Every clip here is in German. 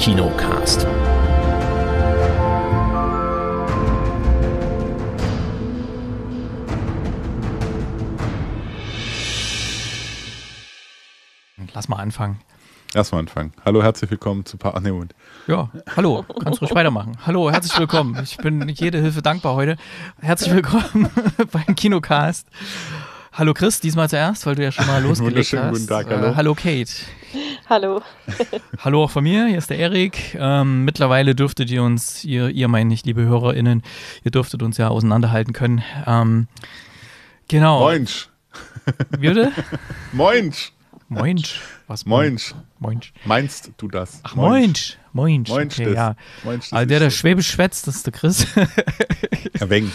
Kinocast. Lass mal anfangen. Erstmal anfangen. Hallo, herzlich willkommen zu Paar. Ah, nee, Ja, hallo, kannst ruhig weitermachen. Hallo, herzlich willkommen. Ich bin jede Hilfe dankbar heute. Herzlich willkommen beim Kinocast. Hallo Chris, diesmal zuerst, weil du ja schon mal losgelegt hast. Guten Tag, hallo. Äh, hallo Kate. Hallo. Hallo auch von mir, hier ist der Erik. Ähm, mittlerweile dürftet ihr uns, ihr, ihr meine ich, liebe HörerInnen, ihr dürftet uns ja auseinanderhalten können. Ähm, genau. Moinsch. Würde? Moinsch. Moinsch. Was? Moinsch. Moinsch. Meinst du das? Ach, Moinsch. Moinsch. Moinsch. Okay, ja. Moinsch also der, der Schwäbisch schwätzt, ist der Chris. Erwäng.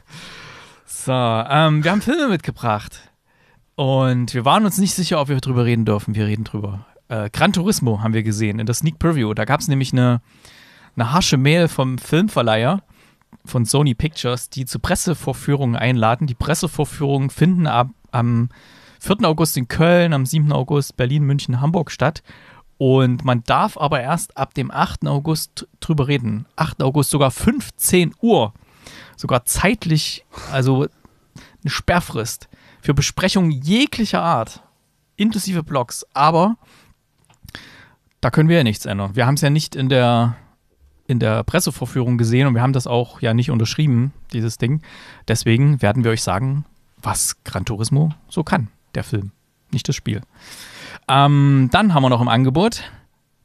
so, ähm, wir haben Filme mitgebracht. Und wir waren uns nicht sicher, ob wir drüber reden dürfen. Wir reden drüber. Äh, Gran Turismo haben wir gesehen in der Sneak Preview. Da gab es nämlich eine, eine harsche Mail vom Filmverleiher von Sony Pictures, die zu Pressevorführungen einladen. Die Pressevorführungen finden ab, am 4. August in Köln, am 7. August Berlin, München, Hamburg statt. Und man darf aber erst ab dem 8. August drüber reden. 8. August sogar 15 Uhr. Sogar zeitlich, also eine Sperrfrist für Besprechungen jeglicher Art, inklusive Blogs. Aber da können wir ja nichts ändern. Wir haben es ja nicht in der, in der Pressevorführung gesehen und wir haben das auch ja nicht unterschrieben, dieses Ding. Deswegen werden wir euch sagen, was Gran Turismo so kann, der Film, nicht das Spiel. Ähm, dann haben wir noch im Angebot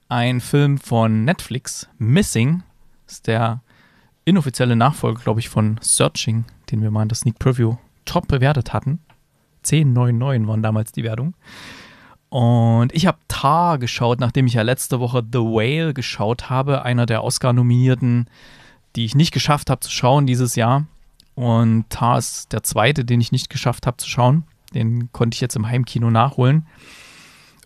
ein Film von Netflix, Missing, ist der inoffizielle Nachfolger, glaube ich, von Searching, den wir mal in der Sneak Preview top bewertet hatten. 10,99 waren damals die Wertung. Und ich habe Tar geschaut, nachdem ich ja letzte Woche The Whale geschaut habe, einer der Oscar-Nominierten, die ich nicht geschafft habe zu schauen dieses Jahr. Und Tar ist der zweite, den ich nicht geschafft habe zu schauen. Den konnte ich jetzt im Heimkino nachholen.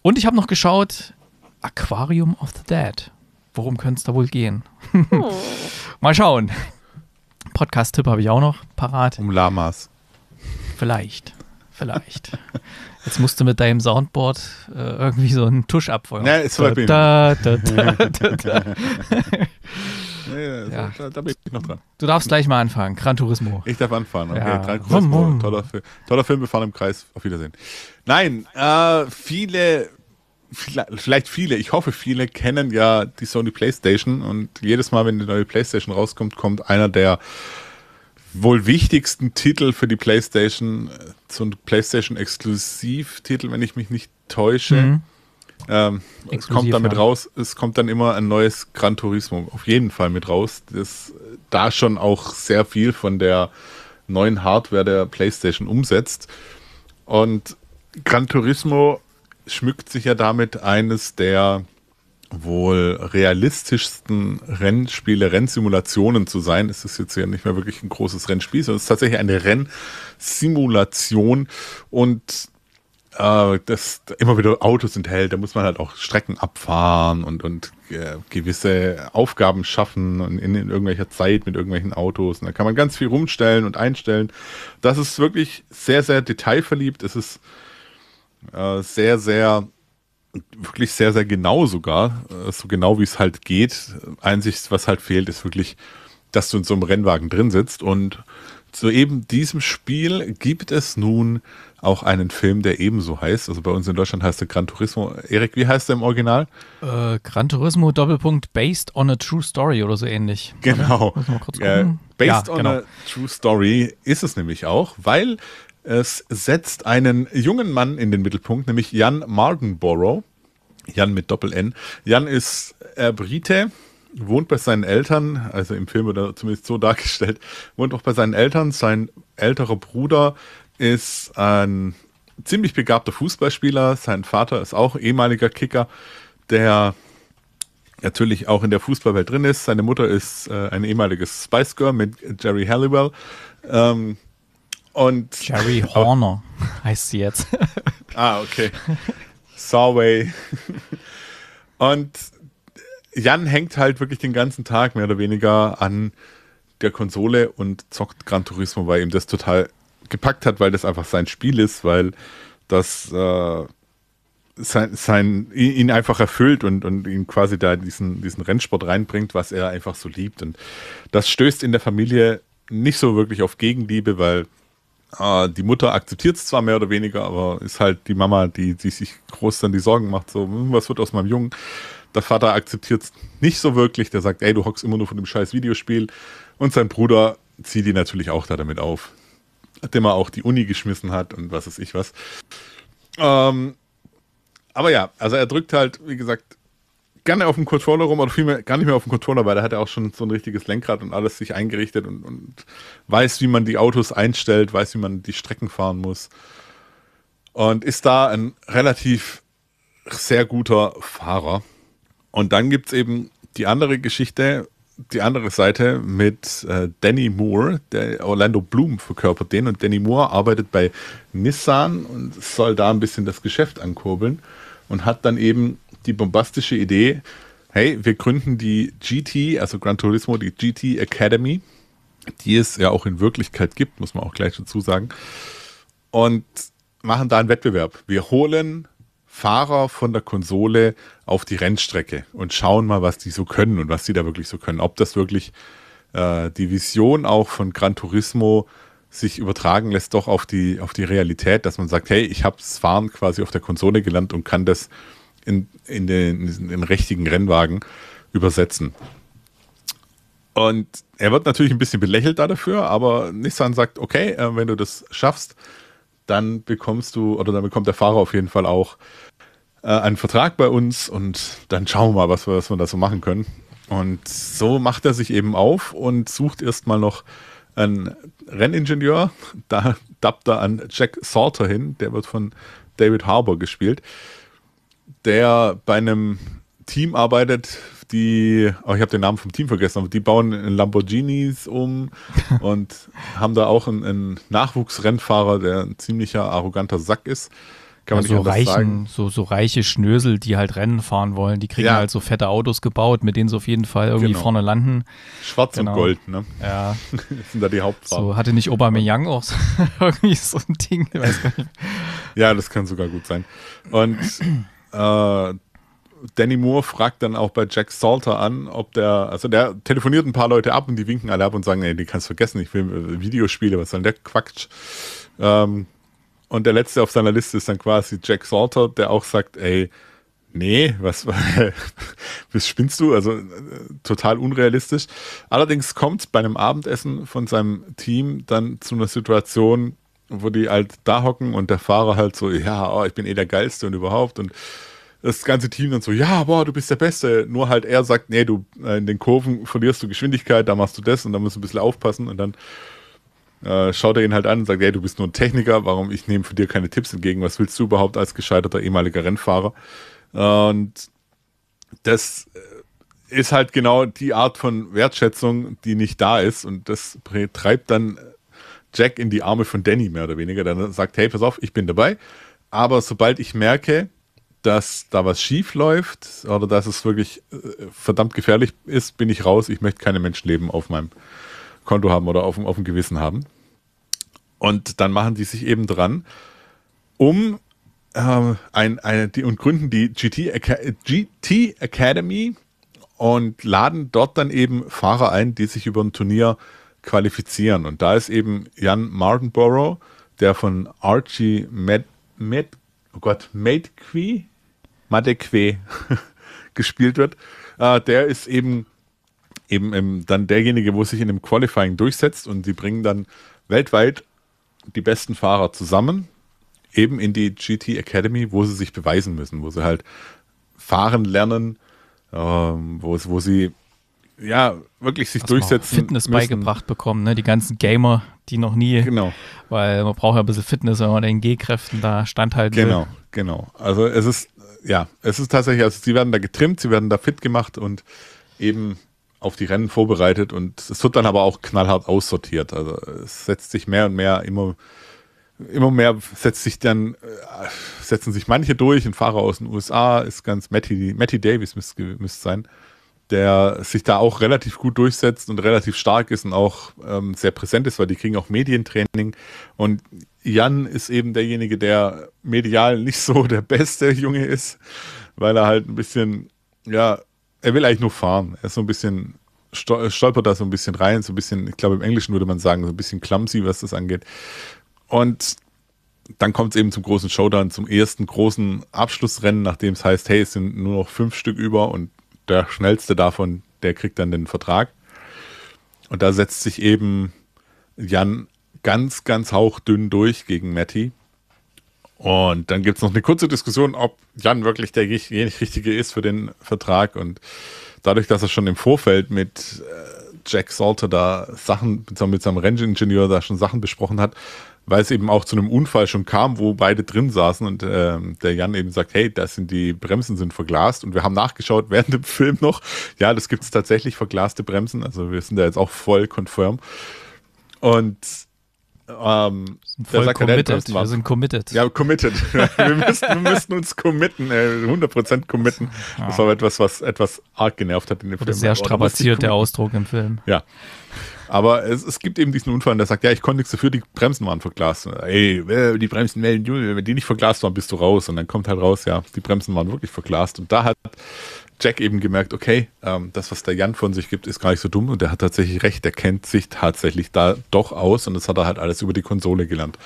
Und ich habe noch geschaut Aquarium of the Dead. Worum könnte es da wohl gehen? Oh. Mal schauen. Podcast-Tipp habe ich auch noch parat. Um Lamas. Vielleicht. Vielleicht. Jetzt musst du mit deinem Soundboard äh, irgendwie so einen Tusch abfeuern. Ja, ist da, da, da, da, da, da. ja, ja. Da, da, bin ich noch dran. Du darfst gleich mal anfangen. Gran Turismo. Ich darf anfangen. Okay, ja. Gran Turismo. Toller, toller, Film, wir fahren im Kreis. Auf Wiedersehen. Nein, äh, viele, vielleicht viele, ich hoffe viele, kennen ja die Sony Playstation und jedes Mal, wenn die neue Playstation rauskommt, kommt einer der wohl wichtigsten Titel für die PlayStation, so ein playstation exklusiv titel wenn ich mich nicht täusche. Mhm. Ähm, es kommt damit ja. raus, es kommt dann immer ein neues Gran Turismo, auf jeden Fall mit raus, das da schon auch sehr viel von der neuen Hardware der PlayStation umsetzt. Und Gran Turismo schmückt sich ja damit eines der wohl realistischsten Rennspiele, Rennsimulationen zu sein. Es ist jetzt ja nicht mehr wirklich ein großes Rennspiel, sondern es ist tatsächlich eine Rennsimulation und äh, das immer wieder Autos enthält. Da muss man halt auch Strecken abfahren und, und äh, gewisse Aufgaben schaffen und in, in irgendwelcher Zeit mit irgendwelchen Autos. Und da kann man ganz viel rumstellen und einstellen. Das ist wirklich sehr, sehr detailverliebt. Es ist äh, sehr, sehr wirklich sehr, sehr genau sogar, äh, so genau wie es halt geht. Einzig, was halt fehlt, ist wirklich, dass du in so einem Rennwagen drin sitzt. Und zu eben diesem Spiel gibt es nun auch einen Film, der ebenso heißt. Also bei uns in Deutschland heißt er Gran Turismo. Erik, wie heißt er im Original? Äh, Gran Turismo Doppelpunkt Based on a True Story oder so ähnlich. Genau. Oder? mal kurz gucken. Äh, based ja, on genau. a True Story ist es nämlich auch, weil es setzt einen jungen Mann in den Mittelpunkt, nämlich Jan Mardenborough. Jan mit Doppel-N. Jan ist äh, Brite, wohnt bei seinen Eltern, also im Film oder zumindest so dargestellt, wohnt auch bei seinen Eltern. Sein älterer Bruder ist ein ziemlich begabter Fußballspieler. Sein Vater ist auch ehemaliger Kicker, der natürlich auch in der Fußballwelt drin ist. Seine Mutter ist äh, ein ehemaliges Spice Girl mit Jerry Halliwell. Ähm, und Jerry Horner heißt sie jetzt. ah, okay. Sorway. Und Jan hängt halt wirklich den ganzen Tag mehr oder weniger an der Konsole und zockt Gran Turismo, weil ihm das total gepackt hat, weil das einfach sein Spiel ist, weil das äh, sein, sein, ihn einfach erfüllt und, und ihn quasi da diesen, diesen Rennsport reinbringt, was er einfach so liebt. Und das stößt in der Familie nicht so wirklich auf Gegenliebe, weil äh, die Mutter akzeptiert es zwar mehr oder weniger, aber ist halt die Mama, die, die sich groß dann die Sorgen macht, so, hm, was wird aus meinem Jungen? Der Vater akzeptiert es nicht so wirklich, der sagt, ey, du hockst immer nur von dem scheiß Videospiel. Und sein Bruder zieht ihn natürlich auch da damit auf, dem er auch die Uni geschmissen hat und was weiß ich was. Ähm, aber ja, also er drückt halt, wie gesagt, gerne auf dem Controller rum, oder vielmehr gar nicht mehr auf dem Controller, weil da hat er auch schon so ein richtiges Lenkrad und alles sich eingerichtet und, und weiß, wie man die Autos einstellt, weiß, wie man die Strecken fahren muss. Und ist da ein relativ sehr guter Fahrer. Und dann gibt es eben die andere Geschichte, die andere Seite mit äh, Danny Moore. Der Orlando Bloom verkörpert den und Danny Moore arbeitet bei Nissan und soll da ein bisschen das Geschäft ankurbeln und hat dann eben die bombastische Idee, hey, wir gründen die GT, also Gran Turismo, die GT Academy, die es ja auch in Wirklichkeit gibt, muss man auch gleich dazu sagen, und machen da einen Wettbewerb. Wir holen Fahrer von der Konsole auf die Rennstrecke und schauen mal, was die so können und was die da wirklich so können. Ob das wirklich äh, die Vision auch von Gran Turismo sich übertragen lässt, doch auf die, auf die Realität, dass man sagt, hey, ich habe das Fahren quasi auf der Konsole gelernt und kann das in, in, den, in den richtigen Rennwagen übersetzen. Und er wird natürlich ein bisschen belächelt dafür, aber Nissan sagt, okay, äh, wenn du das schaffst, dann bekommst du, oder dann bekommt der Fahrer auf jeden Fall auch äh, einen Vertrag bei uns und dann schauen wir mal, was wir, was wir da so machen können. Und so macht er sich eben auf und sucht erstmal noch einen Renningenieur. Da dappt er an Jack Salter hin, der wird von David Harbour gespielt der bei einem Team arbeitet, die, oh, ich habe den Namen vom Team vergessen, aber die bauen Lamborghinis um und haben da auch einen, einen, Nachwuchsrennfahrer, der ein ziemlicher arroganter Sack ist. Kann man ja, so, reichen, sagen. So, so reiche Schnösel, die halt Rennen fahren wollen, die kriegen ja. halt so fette Autos gebaut, mit denen sie auf jeden Fall irgendwie genau. vorne landen. Schwarz genau. und Gold, ne? Ja. das sind da die Hauptfarben. So hatte nicht Aubameyang auch so, irgendwie so ein Ding. ja, das kann sogar gut sein. Und äh, Danny Moore fragt dann auch bei Jack Salter an, ob der, also der telefoniert ein paar Leute ab und die winken alle ab und sagen, ey, die kannst du vergessen, ich will Videospiele, was soll denn der Quatsch? Ähm, und der letzte auf seiner Liste ist dann quasi Jack Salter, der auch sagt, ey, nee, was, was spinnst du? Also äh, total unrealistisch. Allerdings kommt bei einem Abendessen von seinem Team dann zu einer Situation, wo die halt da hocken und der Fahrer halt so, ja, oh, ich bin eh der Geilste und überhaupt und das ganze Team dann so, ja, boah, du bist der Beste. Nur halt er sagt, nee, du äh, in den Kurven verlierst du Geschwindigkeit, da machst du das und da musst du ein bisschen aufpassen und dann äh, schaut er ihn halt an und sagt, ey, du bist nur ein Techniker, warum ich nehme für dir keine Tipps entgegen, was willst du überhaupt als gescheiterter ehemaliger Rennfahrer? Äh, und das äh, ist halt genau die Art von Wertschätzung, die nicht da ist und das treibt dann Jack in die Arme von Danny, mehr oder weniger, der dann sagt, hey, pass auf, ich bin dabei. Aber sobald ich merke, dass da was schief läuft oder dass es wirklich äh, verdammt gefährlich ist, bin ich raus. Ich möchte keine Menschenleben auf meinem Konto haben oder auf, auf dem Gewissen haben. Und dann machen die sich eben dran, um äh, ein, eine, die, und gründen die GT, Aca GT Academy und laden dort dann eben Fahrer ein, die sich über ein Turnier äh, qualifizieren. Und da ist eben Jan Martinborough, der von Archie Med, Med, oh Gott, Madqui, Madekwe gespielt wird, äh, der ist eben, eben im, dann derjenige, wo sich in dem Qualifying durchsetzt und die bringen dann weltweit die besten Fahrer zusammen, eben in die GT Academy, wo sie sich beweisen müssen, wo sie halt fahren lernen, ähm, wo, wo sie ja, wirklich sich durchsetzen. Fitness müssen. beigebracht bekommen, ne? Die ganzen Gamer, die noch nie. Genau. Weil man braucht ja ein bisschen Fitness, wenn man den G-Kräften da standhalten genau, will. Genau, genau. Also es ist, ja, es ist tatsächlich, also sie werden da getrimmt, sie werden da fit gemacht und eben auf die Rennen vorbereitet und es wird dann aber auch knallhart aussortiert. Also es setzt sich mehr und mehr immer immer mehr setzt sich dann, äh, setzen sich manche durch. Ein Fahrer aus den USA ist ganz Matty, Matty Davis müsste müsst sein der sich da auch relativ gut durchsetzt und relativ stark ist und auch ähm, sehr präsent ist, weil die kriegen auch Medientraining. Und Jan ist eben derjenige, der medial nicht so der beste Junge ist, weil er halt ein bisschen, ja, er will eigentlich nur fahren. Er ist so ein bisschen, stolpert da so ein bisschen rein, so ein bisschen, ich glaube im Englischen würde man sagen, so ein bisschen clumsy, was das angeht. Und dann kommt es eben zum großen Showdown, zum ersten großen Abschlussrennen, nachdem es heißt, hey, es sind nur noch fünf Stück über und der schnellste davon, der kriegt dann den Vertrag. Und da setzt sich eben Jan ganz, ganz hauchdünn durch gegen Matty. Und dann gibt es noch eine kurze Diskussion, ob Jan wirklich derjenige Richtige ist für den Vertrag. Und dadurch, dass er schon im Vorfeld mit äh, Jack Salter da Sachen, mit seinem Range-Ingenieur da schon Sachen besprochen hat, weil es eben auch zu einem Unfall schon kam, wo beide drin saßen und äh, der Jan eben sagt, hey, das sind die Bremsen sind verglast und wir haben nachgeschaut während dem Film noch, ja, das gibt es tatsächlich verglaste Bremsen, also wir sind da jetzt auch voll confirm und ähm, voll committed, wir sind committed. Ja, committed. wir, müssen, wir müssen uns committen, äh, 100% committen. Das war etwas, was etwas arg genervt hat in dem Film. Sehr strapaziert, der Ausdruck im Film. Ja. Aber es, es gibt eben diesen Unfall, der sagt, ja, ich konnte nichts dafür, die Bremsen waren verglast. Ey, die Bremsen melden, wenn die nicht verglast waren, bist du raus. Und dann kommt halt raus, ja, die Bremsen waren wirklich verglast. Und da hat Jack eben gemerkt, okay, ähm, das, was der Jan von sich gibt, ist gar nicht so dumm und der hat tatsächlich recht, der kennt sich tatsächlich da doch aus und das hat er halt alles über die Konsole gelernt.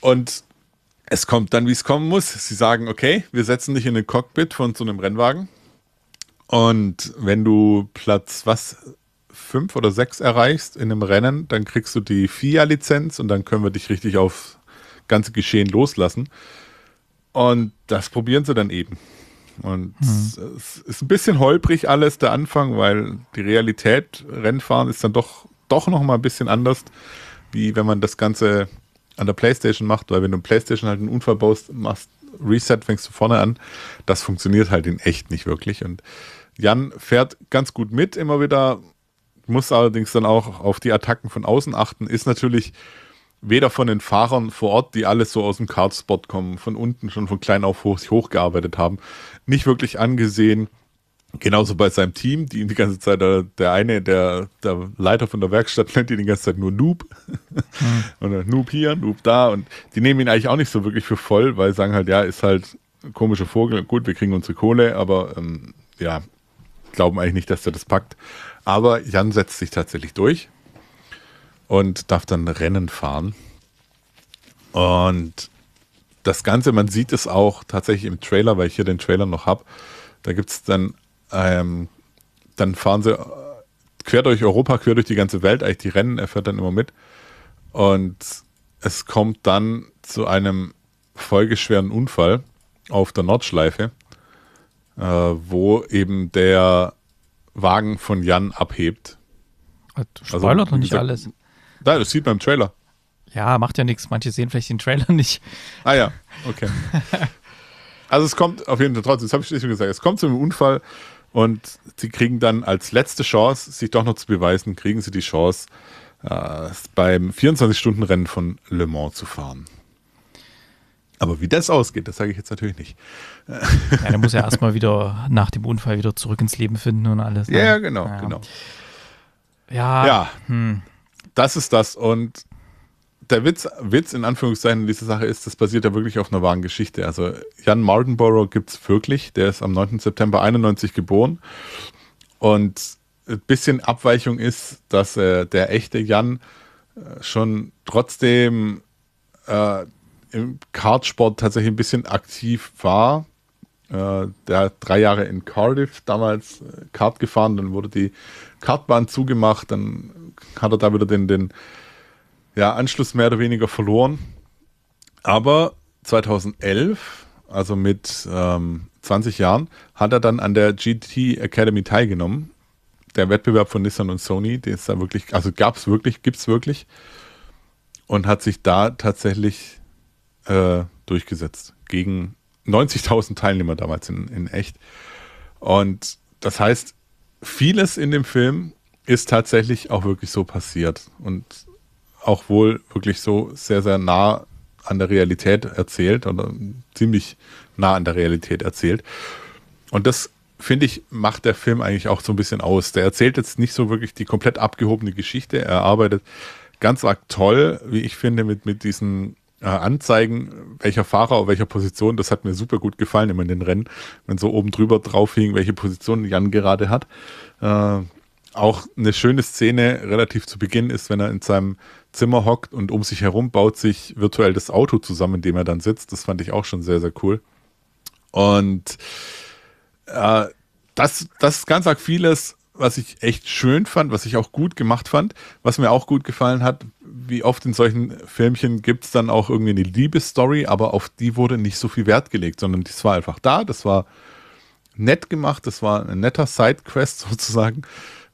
Und es kommt dann, wie es kommen muss. Sie sagen, okay, wir setzen dich in ein Cockpit von so einem Rennwagen und wenn du Platz, was, fünf oder sechs erreichst in einem Rennen, dann kriegst du die FIA-Lizenz und dann können wir dich richtig aufs ganze Geschehen loslassen. Und das probieren sie dann eben. Und mhm. es ist ein bisschen holprig alles der Anfang, weil die Realität Rennfahren ist dann doch, doch noch mal ein bisschen anders, wie wenn man das Ganze an der Playstation macht, weil wenn du Playstation halt einen Unfall baust, machst Reset, fängst du vorne an. Das funktioniert halt in echt nicht wirklich. Und Jan fährt ganz gut mit, immer wieder muss allerdings dann auch auf die Attacken von außen achten, ist natürlich weder von den Fahrern vor Ort, die alle so aus dem Kartspot kommen, von unten schon von klein auf hoch, hochgearbeitet haben, nicht wirklich angesehen. Genauso bei seinem Team, die die ganze Zeit, der, äh, der eine, der, der Leiter von der Werkstatt nennt ihn die ganze Zeit nur Noob. Mhm. Oder Noob hier, Noob da. Und die nehmen ihn eigentlich auch nicht so wirklich für voll, weil sagen halt, ja, ist halt ein komischer Vogel. Gut, wir kriegen unsere Kohle, aber ähm, ja, glauben eigentlich nicht, dass er das packt. Aber Jan setzt sich tatsächlich durch und darf dann Rennen fahren. Und das Ganze, man sieht es auch tatsächlich im Trailer, weil ich hier den Trailer noch habe. Da gibt es dann, ähm, dann fahren sie äh, quer durch Europa, quer durch die ganze Welt, eigentlich die Rennen, er fährt dann immer mit. Und es kommt dann zu einem folgeschweren Unfall auf der Nordschleife, äh, wo eben der Wagen von Jan abhebt. Du also, spoilert also, noch nicht gesagt, alles. Da, das sieht man im Trailer. Ja, macht ja nichts. Manche sehen vielleicht den Trailer nicht. Ah ja, okay. also es kommt auf jeden Fall trotzdem, das habe ich schon gesagt, es kommt zu einem Unfall und sie kriegen dann als letzte Chance, sich doch noch zu beweisen, kriegen sie die Chance, äh, beim 24-Stunden-Rennen von Le Mans zu fahren. Aber wie das ausgeht, das sage ich jetzt natürlich nicht. Ja, der muss ja erstmal wieder nach dem Unfall wieder zurück ins Leben finden und alles. Ne? Ja, ne? genau, naja. genau. Ja. Ja. Hm. Das ist das. Und der Witz, Witz in Anführungszeichen dieser Sache ist, das basiert ja wirklich auf einer wahren Geschichte. Also Jan Mardenborough gibt es wirklich. Der ist am 9. September 91 geboren. Und ein bisschen Abweichung ist, dass äh, der echte Jan äh, schon trotzdem äh, im Kartsport tatsächlich ein bisschen aktiv war. Äh, der hat drei Jahre in Cardiff damals äh, Kart gefahren, dann wurde die Kartbahn zugemacht, dann hat er da wieder den, den ja, Anschluss mehr oder weniger verloren. Aber 2011, also mit ähm, 20 Jahren, hat er dann an der GT Academy teilgenommen. Der Wettbewerb von Nissan und Sony, den es da wirklich, also gab es wirklich, gibt es wirklich. Und hat sich da tatsächlich äh, durchgesetzt. Gegen 90.000 Teilnehmer damals in, in echt. Und das heißt, vieles in dem Film ist tatsächlich auch wirklich so passiert und auch wohl wirklich so sehr, sehr nah an der Realität erzählt oder ziemlich nah an der Realität erzählt. Und das, finde ich, macht der Film eigentlich auch so ein bisschen aus. Der erzählt jetzt nicht so wirklich die komplett abgehobene Geschichte. Er arbeitet ganz arg toll, wie ich finde, mit, mit diesen äh, anzeigen, welcher Fahrer auf welcher Position. Das hat mir super gut gefallen immer in den Rennen, wenn so oben drüber drauf hing, welche Position Jan gerade hat. Äh, auch eine schöne Szene relativ zu Beginn ist, wenn er in seinem Zimmer hockt und um sich herum baut sich virtuell das Auto zusammen, in dem er dann sitzt. Das fand ich auch schon sehr, sehr cool. Und äh, das, das ist ganz arg vieles, was ich echt schön fand, was ich auch gut gemacht fand, was mir auch gut gefallen hat, wie oft in solchen Filmchen gibt es dann auch irgendwie eine Liebesstory, aber auf die wurde nicht so viel Wert gelegt, sondern das war einfach da, das war nett gemacht, das war ein netter Sidequest sozusagen,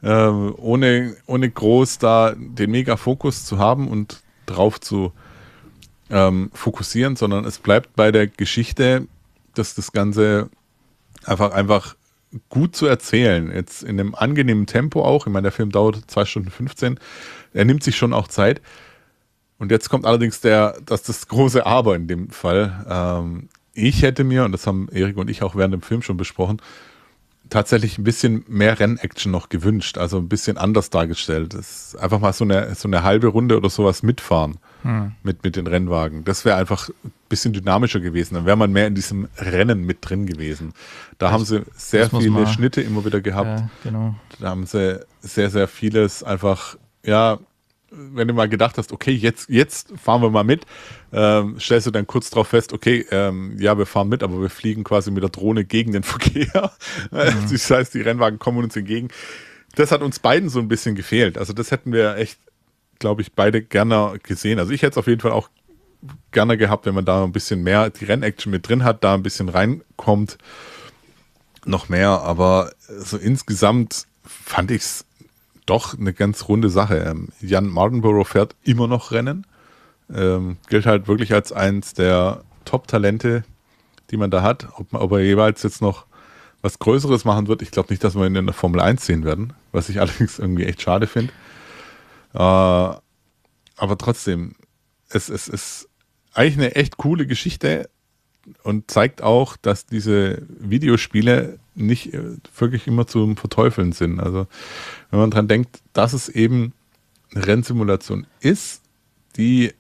äh, ohne, ohne groß da den Mega-Fokus zu haben und drauf zu ähm, fokussieren, sondern es bleibt bei der Geschichte, dass das Ganze einfach, einfach gut zu erzählen. Jetzt in einem angenehmen Tempo auch. Ich meine, der Film dauert 2 Stunden 15. Er nimmt sich schon auch Zeit. Und jetzt kommt allerdings der, das, das große Aber in dem Fall. Ähm, ich hätte mir, und das haben Erik und ich auch während dem Film schon besprochen, tatsächlich ein bisschen mehr Rennaction noch gewünscht, also ein bisschen anders dargestellt. Das ist einfach mal so eine, so eine halbe Runde oder sowas mitfahren hm. mit, mit den Rennwagen. Das wäre einfach ein bisschen dynamischer gewesen. Dann wäre man mehr in diesem Rennen mit drin gewesen. Da ich, haben sie sehr viele Schnitte immer wieder gehabt. Ja, genau. Da haben sie sehr, sehr vieles einfach, ja, wenn du mal gedacht hast, okay, jetzt, jetzt fahren wir mal mit, ähm, stellst du dann kurz darauf fest, okay, ähm, ja, wir fahren mit, aber wir fliegen quasi mit der Drohne gegen den Verkehr. Mhm. Das heißt, die Rennwagen kommen uns entgegen. Das hat uns beiden so ein bisschen gefehlt. Also das hätten wir echt, glaube ich, beide gerne gesehen. Also ich hätte es auf jeden Fall auch gerne gehabt, wenn man da ein bisschen mehr die Rennaction mit drin hat, da ein bisschen reinkommt. Noch mehr, aber so insgesamt fand ich es doch eine ganz runde Sache. Ähm, Jan Martinborough fährt immer noch Rennen. Ähm, gilt halt wirklich als eins der Top-Talente, die man da hat. Ob, ob er jeweils jetzt noch was Größeres machen wird, ich glaube nicht, dass wir ihn in der Formel 1 sehen werden, was ich allerdings irgendwie echt schade finde. Äh, aber trotzdem, es, es ist eigentlich eine echt coole Geschichte und zeigt auch, dass diese Videospiele nicht äh, wirklich immer zum Verteufeln sind. Also wenn man dran denkt, dass es eben eine Rennsimulation ist, die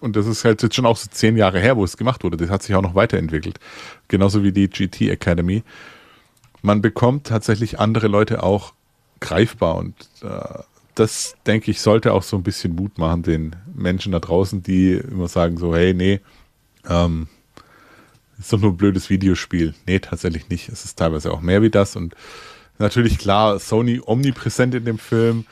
und das ist halt jetzt schon auch so zehn Jahre her, wo es gemacht wurde. Das hat sich auch noch weiterentwickelt. Genauso wie die GT Academy. Man bekommt tatsächlich andere Leute auch greifbar und äh, das, denke ich, sollte auch so ein bisschen Mut machen den Menschen da draußen, die immer sagen so, hey, nee, ähm, ist doch nur ein blödes Videospiel. Nee, tatsächlich nicht. Es ist teilweise auch mehr wie das und natürlich klar, Sony omnipräsent in dem Film.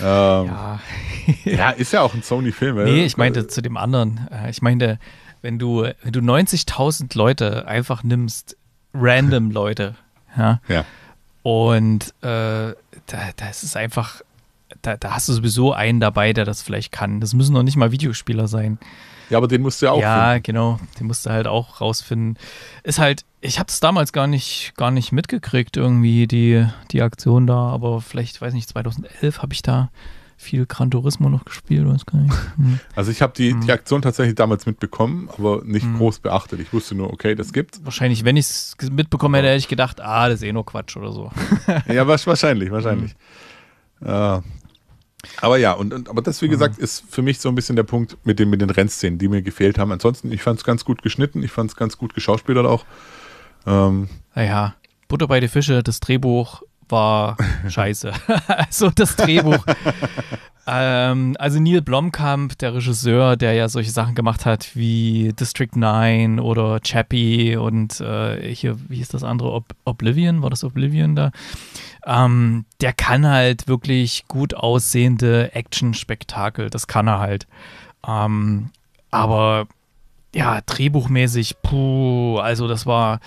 Ähm, ja. ja. ist ja auch ein Sony-Film. Nee, ich meinte zu dem anderen. Äh, ich meinte, wenn du, wenn du 90.000 Leute einfach nimmst, random Leute, ja. ja. Und äh, da, da ist einfach, da, da hast du sowieso einen dabei, der das vielleicht kann. Das müssen noch nicht mal Videospieler sein. Ja, aber den musst du ja auch. Ja, finden. genau. Den musst du halt auch rausfinden. Ist halt, ich habe es damals gar nicht, gar nicht mitgekriegt, irgendwie, die, die Aktion da. Aber vielleicht, weiß nicht, 2011 habe ich da viel Gran Turismo noch gespielt. Weiß gar nicht. Hm. Also, ich habe die, hm. die Aktion tatsächlich damals mitbekommen, aber nicht hm. groß beachtet. Ich wusste nur, okay, das gibt's. Wahrscheinlich, wenn ich es mitbekommen hätte, hätte ich gedacht, ah, das ist eh nur Quatsch oder so. ja, wahrscheinlich, hm. wahrscheinlich. Äh, aber ja, und, und aber das, wie mhm. gesagt, ist für mich so ein bisschen der Punkt mit den, mit den Rennszenen, die mir gefehlt haben. Ansonsten, ich fand es ganz gut geschnitten, ich fand es ganz gut geschauspielert auch. Ähm, naja, Butter bei die Fische, das Drehbuch war scheiße. also das Drehbuch. Ähm, also Neil Blomkamp, der Regisseur, der ja solche Sachen gemacht hat wie District 9 oder Chappie und äh, hier, wie ist das andere? Ob Oblivion? War das Oblivion da? Ähm, der kann halt wirklich gut aussehende Action-Spektakel. Das kann er halt. Ähm, aber ja, drehbuchmäßig, puh, also das war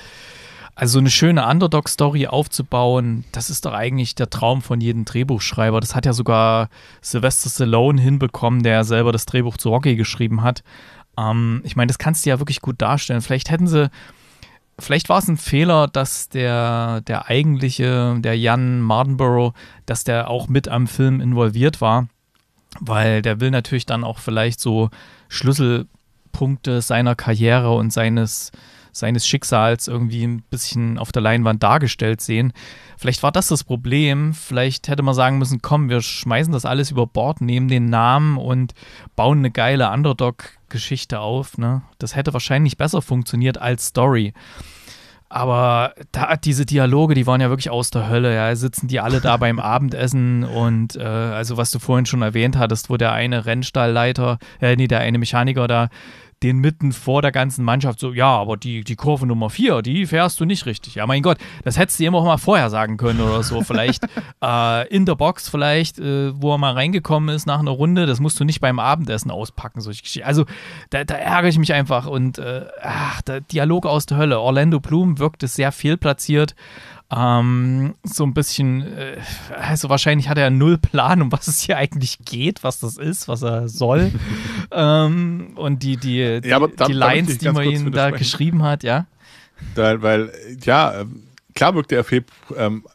also eine schöne Underdog-Story aufzubauen, das ist doch eigentlich der Traum von jedem Drehbuchschreiber. Das hat ja sogar Sylvester Stallone hinbekommen, der selber das Drehbuch zu Rocky geschrieben hat. Ähm, ich meine, das kannst du ja wirklich gut darstellen. Vielleicht hätten sie, vielleicht war es ein Fehler, dass der, der eigentliche, der Jan Mardenborough, dass der auch mit am Film involviert war, weil der will natürlich dann auch vielleicht so Schlüsselpunkte seiner Karriere und seines seines Schicksals irgendwie ein bisschen auf der Leinwand dargestellt sehen. Vielleicht war das das Problem. Vielleicht hätte man sagen müssen, komm, wir schmeißen das alles über Bord, nehmen den Namen und bauen eine geile Underdog-Geschichte auf. Ne? Das hätte wahrscheinlich besser funktioniert als Story. Aber da, diese Dialoge, die waren ja wirklich aus der Hölle. Ja. Sitzen die alle da beim Abendessen und äh, also was du vorhin schon erwähnt hattest, wo der eine Rennstallleiter, äh, nee, der eine Mechaniker da den mitten vor der ganzen Mannschaft so, ja, aber die, die Kurve Nummer 4, die fährst du nicht richtig. Ja, mein Gott, das hättest du ihm auch mal vorher sagen können oder so. Vielleicht äh, in der Box, vielleicht, äh, wo er mal reingekommen ist nach einer Runde, das musst du nicht beim Abendessen auspacken. So. Also da, da ärgere ich mich einfach und äh, ach, der Dialog aus der Hölle. Orlando Bloom wirkt es sehr fehlplatziert ähm, so ein bisschen, äh, also wahrscheinlich hat er null Plan, um was es hier eigentlich geht, was das ist, was er soll. ähm, und die, die, die, ja, da, die Lines, die man ihm da geschrieben hat, ja. Da, weil, ja, ähm, klar wirkte er fehl, ähm,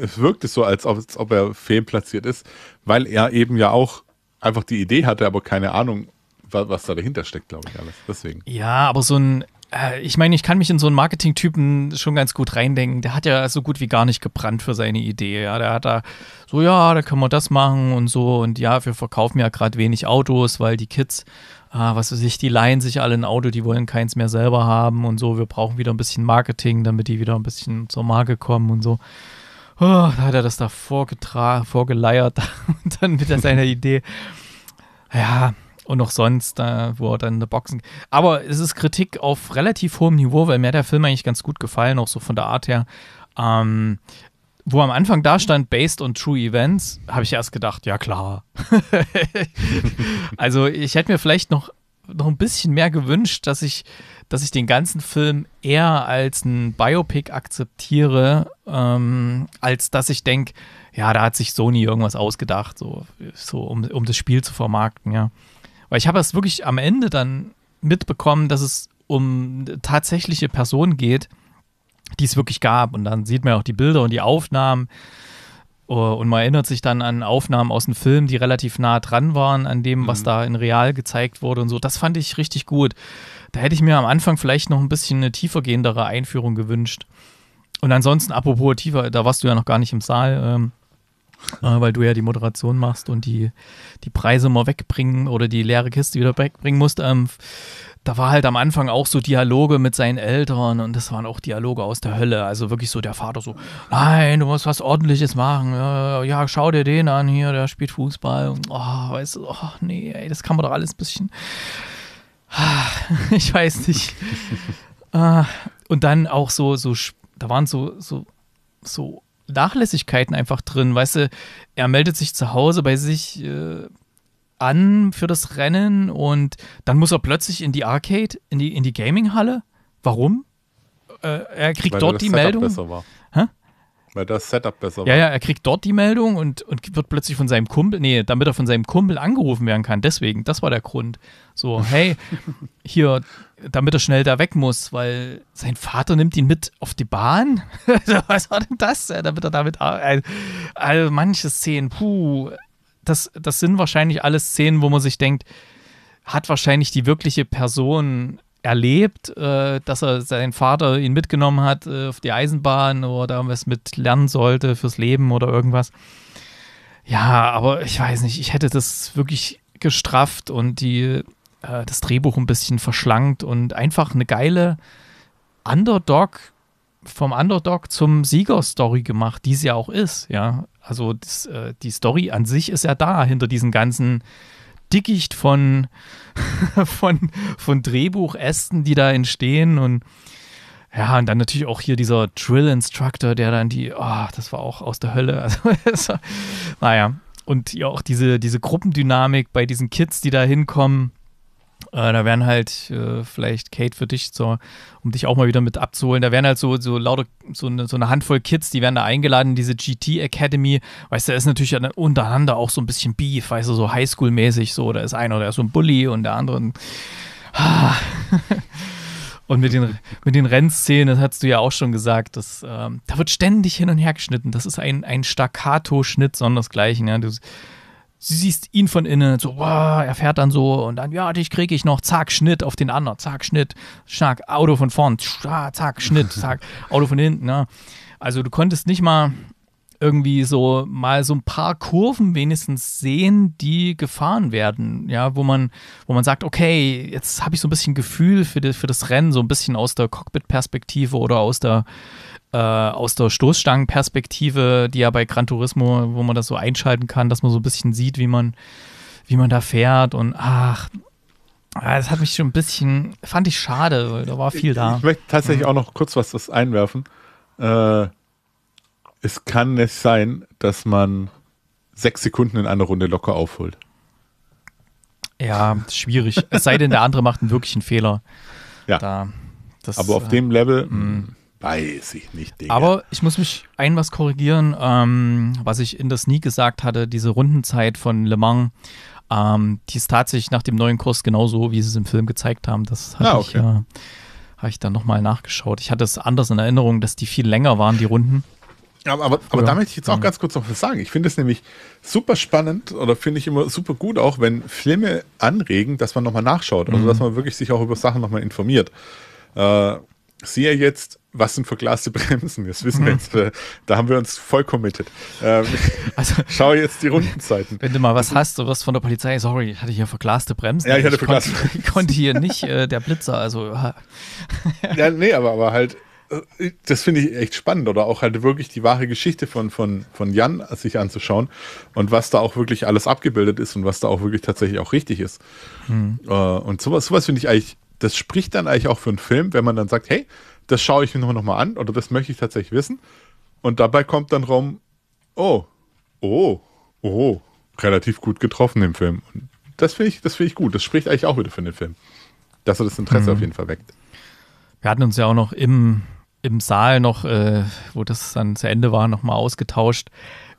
es wirkte so, als ob, als ob er fehlplatziert ist, weil er eben ja auch einfach die Idee hatte, aber keine Ahnung, was da dahinter steckt, glaube ich, alles. Deswegen. Ja, aber so ein äh, ich meine, ich kann mich in so einen Marketing-Typen schon ganz gut reindenken. Der hat ja so gut wie gar nicht gebrannt für seine Idee. Ja, der hat da so, ja, da können wir das machen und so. Und ja, wir verkaufen ja gerade wenig Autos, weil die Kids, ah, was weiß ich, die leihen sich alle ein Auto, die wollen keins mehr selber haben und so. Wir brauchen wieder ein bisschen Marketing, damit die wieder ein bisschen zur Marke kommen und so. Oh, da hat er das da vorgeleiert und dann mit seiner Idee. Ja, und auch sonst, äh, wo er dann eine Boxen. Aber es ist Kritik auf relativ hohem Niveau, weil mir hat der Film eigentlich ganz gut gefallen, auch so von der Art her. Ähm, wo am Anfang da stand, based on true events, habe ich erst gedacht, ja klar. also ich hätte mir vielleicht noch, noch ein bisschen mehr gewünscht, dass ich, dass ich den ganzen Film eher als ein Biopic akzeptiere, ähm, als dass ich denke, ja, da hat sich Sony irgendwas ausgedacht, so, so um, um das Spiel zu vermarkten, ja. Weil ich habe es wirklich am Ende dann mitbekommen, dass es um tatsächliche Personen geht, die es wirklich gab. Und dann sieht man auch die Bilder und die Aufnahmen. Oh, und man erinnert sich dann an Aufnahmen aus dem Film, die relativ nah dran waren an dem, was mhm. da in real gezeigt wurde und so. Das fand ich richtig gut. Da hätte ich mir am Anfang vielleicht noch ein bisschen eine tiefergehendere Einführung gewünscht. Und ansonsten, apropos tiefer, da warst du ja noch gar nicht im Saal. Ähm, äh, weil du ja die Moderation machst und die, die Preise mal wegbringen oder die leere Kiste wieder wegbringen musst. Ähm, da war halt am Anfang auch so Dialoge mit seinen Eltern und das waren auch Dialoge aus der Hölle. Also wirklich so der Vater so, nein, du musst was Ordentliches machen. Äh, ja, schau dir den an hier, der spielt Fußball. Und, oh, weißt du, oh, nee, ey, das kann man doch alles ein bisschen. Ich weiß nicht. Äh, und dann auch so, so da waren so, so, so Nachlässigkeiten einfach drin. Weißt du, er meldet sich zu Hause bei sich äh, an für das Rennen und dann muss er plötzlich in die Arcade, in die, in die Gaming-Halle. Warum? Äh, er kriegt Weil dort die Setup Meldung. Besser war. Weil das Setup besser war. Ja, ja, er kriegt dort die Meldung und, und wird plötzlich von seinem Kumpel, nee, damit er von seinem Kumpel angerufen werden kann. Deswegen, das war der Grund. So, hey, hier, damit er schnell da weg muss, weil sein Vater nimmt ihn mit auf die Bahn. Also, was war denn das? Äh, damit er damit. Also manche Szenen, puh, das, das sind wahrscheinlich alles Szenen, wo man sich denkt, hat wahrscheinlich die wirkliche Person erlebt, äh, dass er seinen Vater ihn mitgenommen hat äh, auf die Eisenbahn oder was mit lernen sollte fürs Leben oder irgendwas. Ja, aber ich weiß nicht, ich hätte das wirklich gestrafft und die äh, das Drehbuch ein bisschen verschlankt und einfach eine geile Underdog, vom Underdog zum Sieger-Story gemacht, die sie ja auch ist, ja. Also das, äh, die Story an sich ist ja da, hinter diesen ganzen Dickicht von, von, von Drehbuchästen, die da entstehen und ja, und dann natürlich auch hier dieser Drill-Instructor, der dann die, oh, das war auch aus der Hölle. Also, war, naja, und ja auch diese, diese Gruppendynamik bei diesen Kids, die da hinkommen äh, da wären halt äh, vielleicht Kate für dich, zur, um dich auch mal wieder mit abzuholen. Da wären halt so, so lauter, so eine, so eine Handvoll Kids, die werden da eingeladen, diese GT Academy. Weißt du, da ist natürlich untereinander auch so ein bisschen Beef, weißt du, so Highschool-mäßig. So, da ist einer, der ist so ein Bully und der andere. Ein, ah. Und mit den, mit den Rennszenen, das hast du ja auch schon gesagt, das, ähm, da wird ständig hin und her geschnitten. Das ist ein, ein Staccato-Schnitt sondersgleichen. Ja? Du, sie siehst ihn von innen, so, wow, er fährt dann so und dann, ja, dich kriege ich noch, zack, Schnitt auf den anderen, zack, Schnitt, schnack, Auto von vorn, ah, zack, Schnitt, zack, Auto von hinten, ne? Also du konntest nicht mal irgendwie so mal so ein paar Kurven wenigstens sehen, die gefahren werden, ja, wo man, wo man sagt, okay, jetzt habe ich so ein bisschen Gefühl für, die, für das Rennen, so ein bisschen aus der Cockpit-Perspektive oder aus der äh, aus der Stoßstangenperspektive, die ja bei Gran Turismo, wo man das so einschalten kann, dass man so ein bisschen sieht, wie man, wie man da fährt und ach, ah, das hat mich schon ein bisschen, fand ich schade, weil da war viel da. Ich, ich möchte tatsächlich mhm. auch noch kurz was das einwerfen. Äh, es kann nicht sein, dass man sechs Sekunden in einer Runde locker aufholt. Ja, schwierig. es sei denn, der andere macht einen wirklichen Fehler. Ja. Da, das, Aber auf äh, dem Level. Mh. Mm. Mm, Weiß ich nicht, Digga. Aber ich muss mich ein was korrigieren, ähm, was ich in das nie gesagt hatte, diese Rundenzeit von Le Mans, ähm, die ist tatsächlich nach dem neuen Kurs genauso, wie sie es im Film gezeigt haben. Das hatte ah, okay. ich, äh, habe ich dann nochmal nachgeschaut. Ich hatte es anders in Erinnerung, dass die viel länger waren, die Runden. Aber, aber, aber da möchte ich jetzt auch ganz kurz noch was sagen. Ich finde es nämlich super spannend oder finde ich immer super gut auch, wenn Filme anregen, dass man nochmal nachschaut. Also, mhm. dass man wirklich sich auch über Sachen nochmal informiert. Äh, siehe jetzt, was sind verglaste Bremsen. Das wissen wir mhm. jetzt. Äh, da haben wir uns voll committed. Ähm, also, schau jetzt die Rundenzeiten. Wenn du mal was hast, du wirst von der Polizei, sorry, ich hatte hier verglaste Bremsen. Ja, ich hatte ich verglaste konnte, Bremsen. Ich konnte hier nicht äh, der Blitzer, also. ja, nee, aber, aber halt, äh, das finde ich echt spannend oder auch halt wirklich die wahre Geschichte von, von, von Jan sich anzuschauen und was da auch wirklich alles abgebildet ist und was da auch wirklich tatsächlich auch richtig ist. Hm. Äh, und sowas, sowas finde ich eigentlich das spricht dann eigentlich auch für einen Film, wenn man dann sagt, hey, das schaue ich mir nochmal an oder das möchte ich tatsächlich wissen. Und dabei kommt dann rum, oh, oh, oh, relativ gut getroffen im Film. Und das finde ich, das finde ich gut. Das spricht eigentlich auch wieder für den Film. Dass er das Interesse mhm. auf jeden Fall weckt. Wir hatten uns ja auch noch im, im Saal noch, äh, wo das dann zu Ende war, nochmal ausgetauscht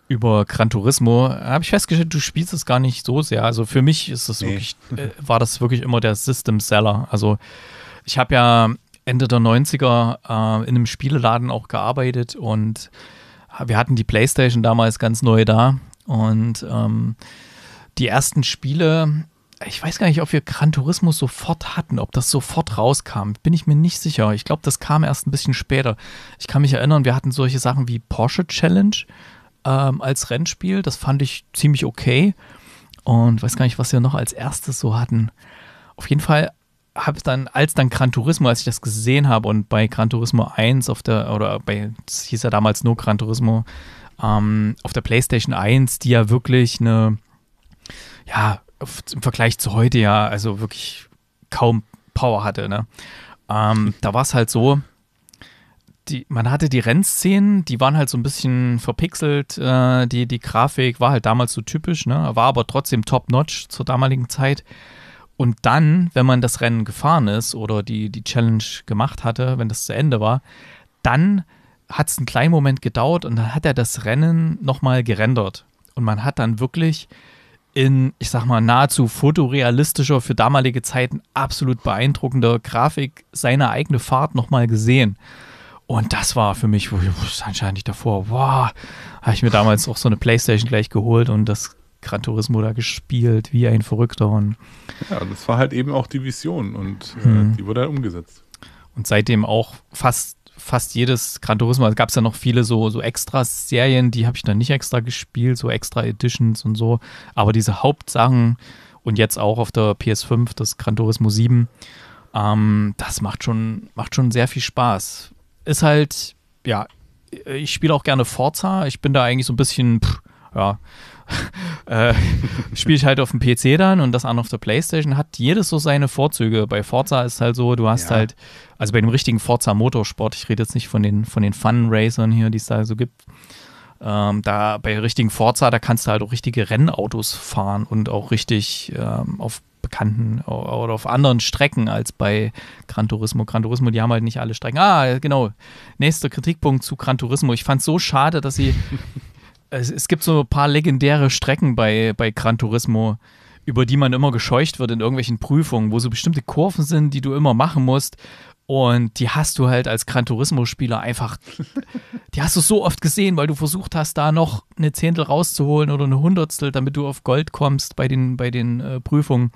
über Gran Turismo habe ich festgestellt, du spielst es gar nicht so sehr. Also für mich ist das nee. wirklich, äh, war das wirklich immer der System Seller. Also ich habe ja Ende der 90er äh, in einem Spieleladen auch gearbeitet und wir hatten die Playstation damals ganz neu da und ähm, die ersten Spiele, ich weiß gar nicht, ob wir Gran Turismo sofort hatten, ob das sofort rauskam, bin ich mir nicht sicher. Ich glaube, das kam erst ein bisschen später. Ich kann mich erinnern, wir hatten solche Sachen wie Porsche Challenge ähm, als Rennspiel. Das fand ich ziemlich okay. Und weiß gar nicht, was wir noch als erstes so hatten. Auf jeden Fall habe ich dann, als dann Gran Turismo, als ich das gesehen habe und bei Gran Turismo 1 auf der, oder bei, das hieß ja damals nur Gran Turismo, ähm, auf der PlayStation 1, die ja wirklich eine, ja, im Vergleich zu heute ja, also wirklich kaum Power hatte, ne? Ähm, da war es halt so, die, man hatte die Rennszenen, die waren halt so ein bisschen verpixelt. Äh, die, die Grafik war halt damals so typisch, ne? war aber trotzdem top-notch zur damaligen Zeit. Und dann, wenn man das Rennen gefahren ist oder die, die Challenge gemacht hatte, wenn das zu Ende war, dann hat es einen kleinen Moment gedauert und dann hat er das Rennen nochmal gerendert. Und man hat dann wirklich in, ich sag mal, nahezu fotorealistischer, für damalige Zeiten absolut beeindruckender Grafik seine eigene Fahrt nochmal gesehen. Und das war für mich, wo ich anscheinend nicht davor, wow, habe ich mir damals auch so eine Playstation gleich geholt und das Gran Turismo da gespielt, wie ein Verrückter. Und ja, das war halt eben auch die Vision und mhm. die wurde halt umgesetzt. Und seitdem auch fast, fast jedes Gran Turismo, also gab es ja noch viele so, so extra Serien, die habe ich dann nicht extra gespielt, so extra Editions und so. Aber diese Hauptsachen und jetzt auch auf der PS5 das Gran Turismo 7, ähm, das macht schon, macht schon sehr viel Spaß ist halt, ja, ich spiele auch gerne Forza. Ich bin da eigentlich so ein bisschen, pff, ja, äh, spiele ich halt auf dem PC dann und das andere auf der Playstation. Hat jedes so seine Vorzüge. Bei Forza ist halt so, du hast ja. halt, also bei dem richtigen Forza Motorsport, ich rede jetzt nicht von den, von den Fun-Racern hier, die es da so gibt. Ähm, da bei richtigen Forza, da kannst du halt auch richtige Rennautos fahren und auch richtig ähm, auf bekannten oder auf anderen Strecken als bei Gran Turismo. Gran Turismo, die haben halt nicht alle Strecken. Ah, genau. Nächster Kritikpunkt zu Gran Turismo. Ich fand es so schade, dass sie. es, es gibt so ein paar legendäre Strecken bei, bei Gran Turismo über die man immer gescheucht wird in irgendwelchen Prüfungen, wo so bestimmte Kurven sind, die du immer machen musst. Und die hast du halt als Gran Turismo-Spieler einfach, die hast du so oft gesehen, weil du versucht hast, da noch eine Zehntel rauszuholen oder eine Hundertstel, damit du auf Gold kommst bei den, bei den äh, Prüfungen.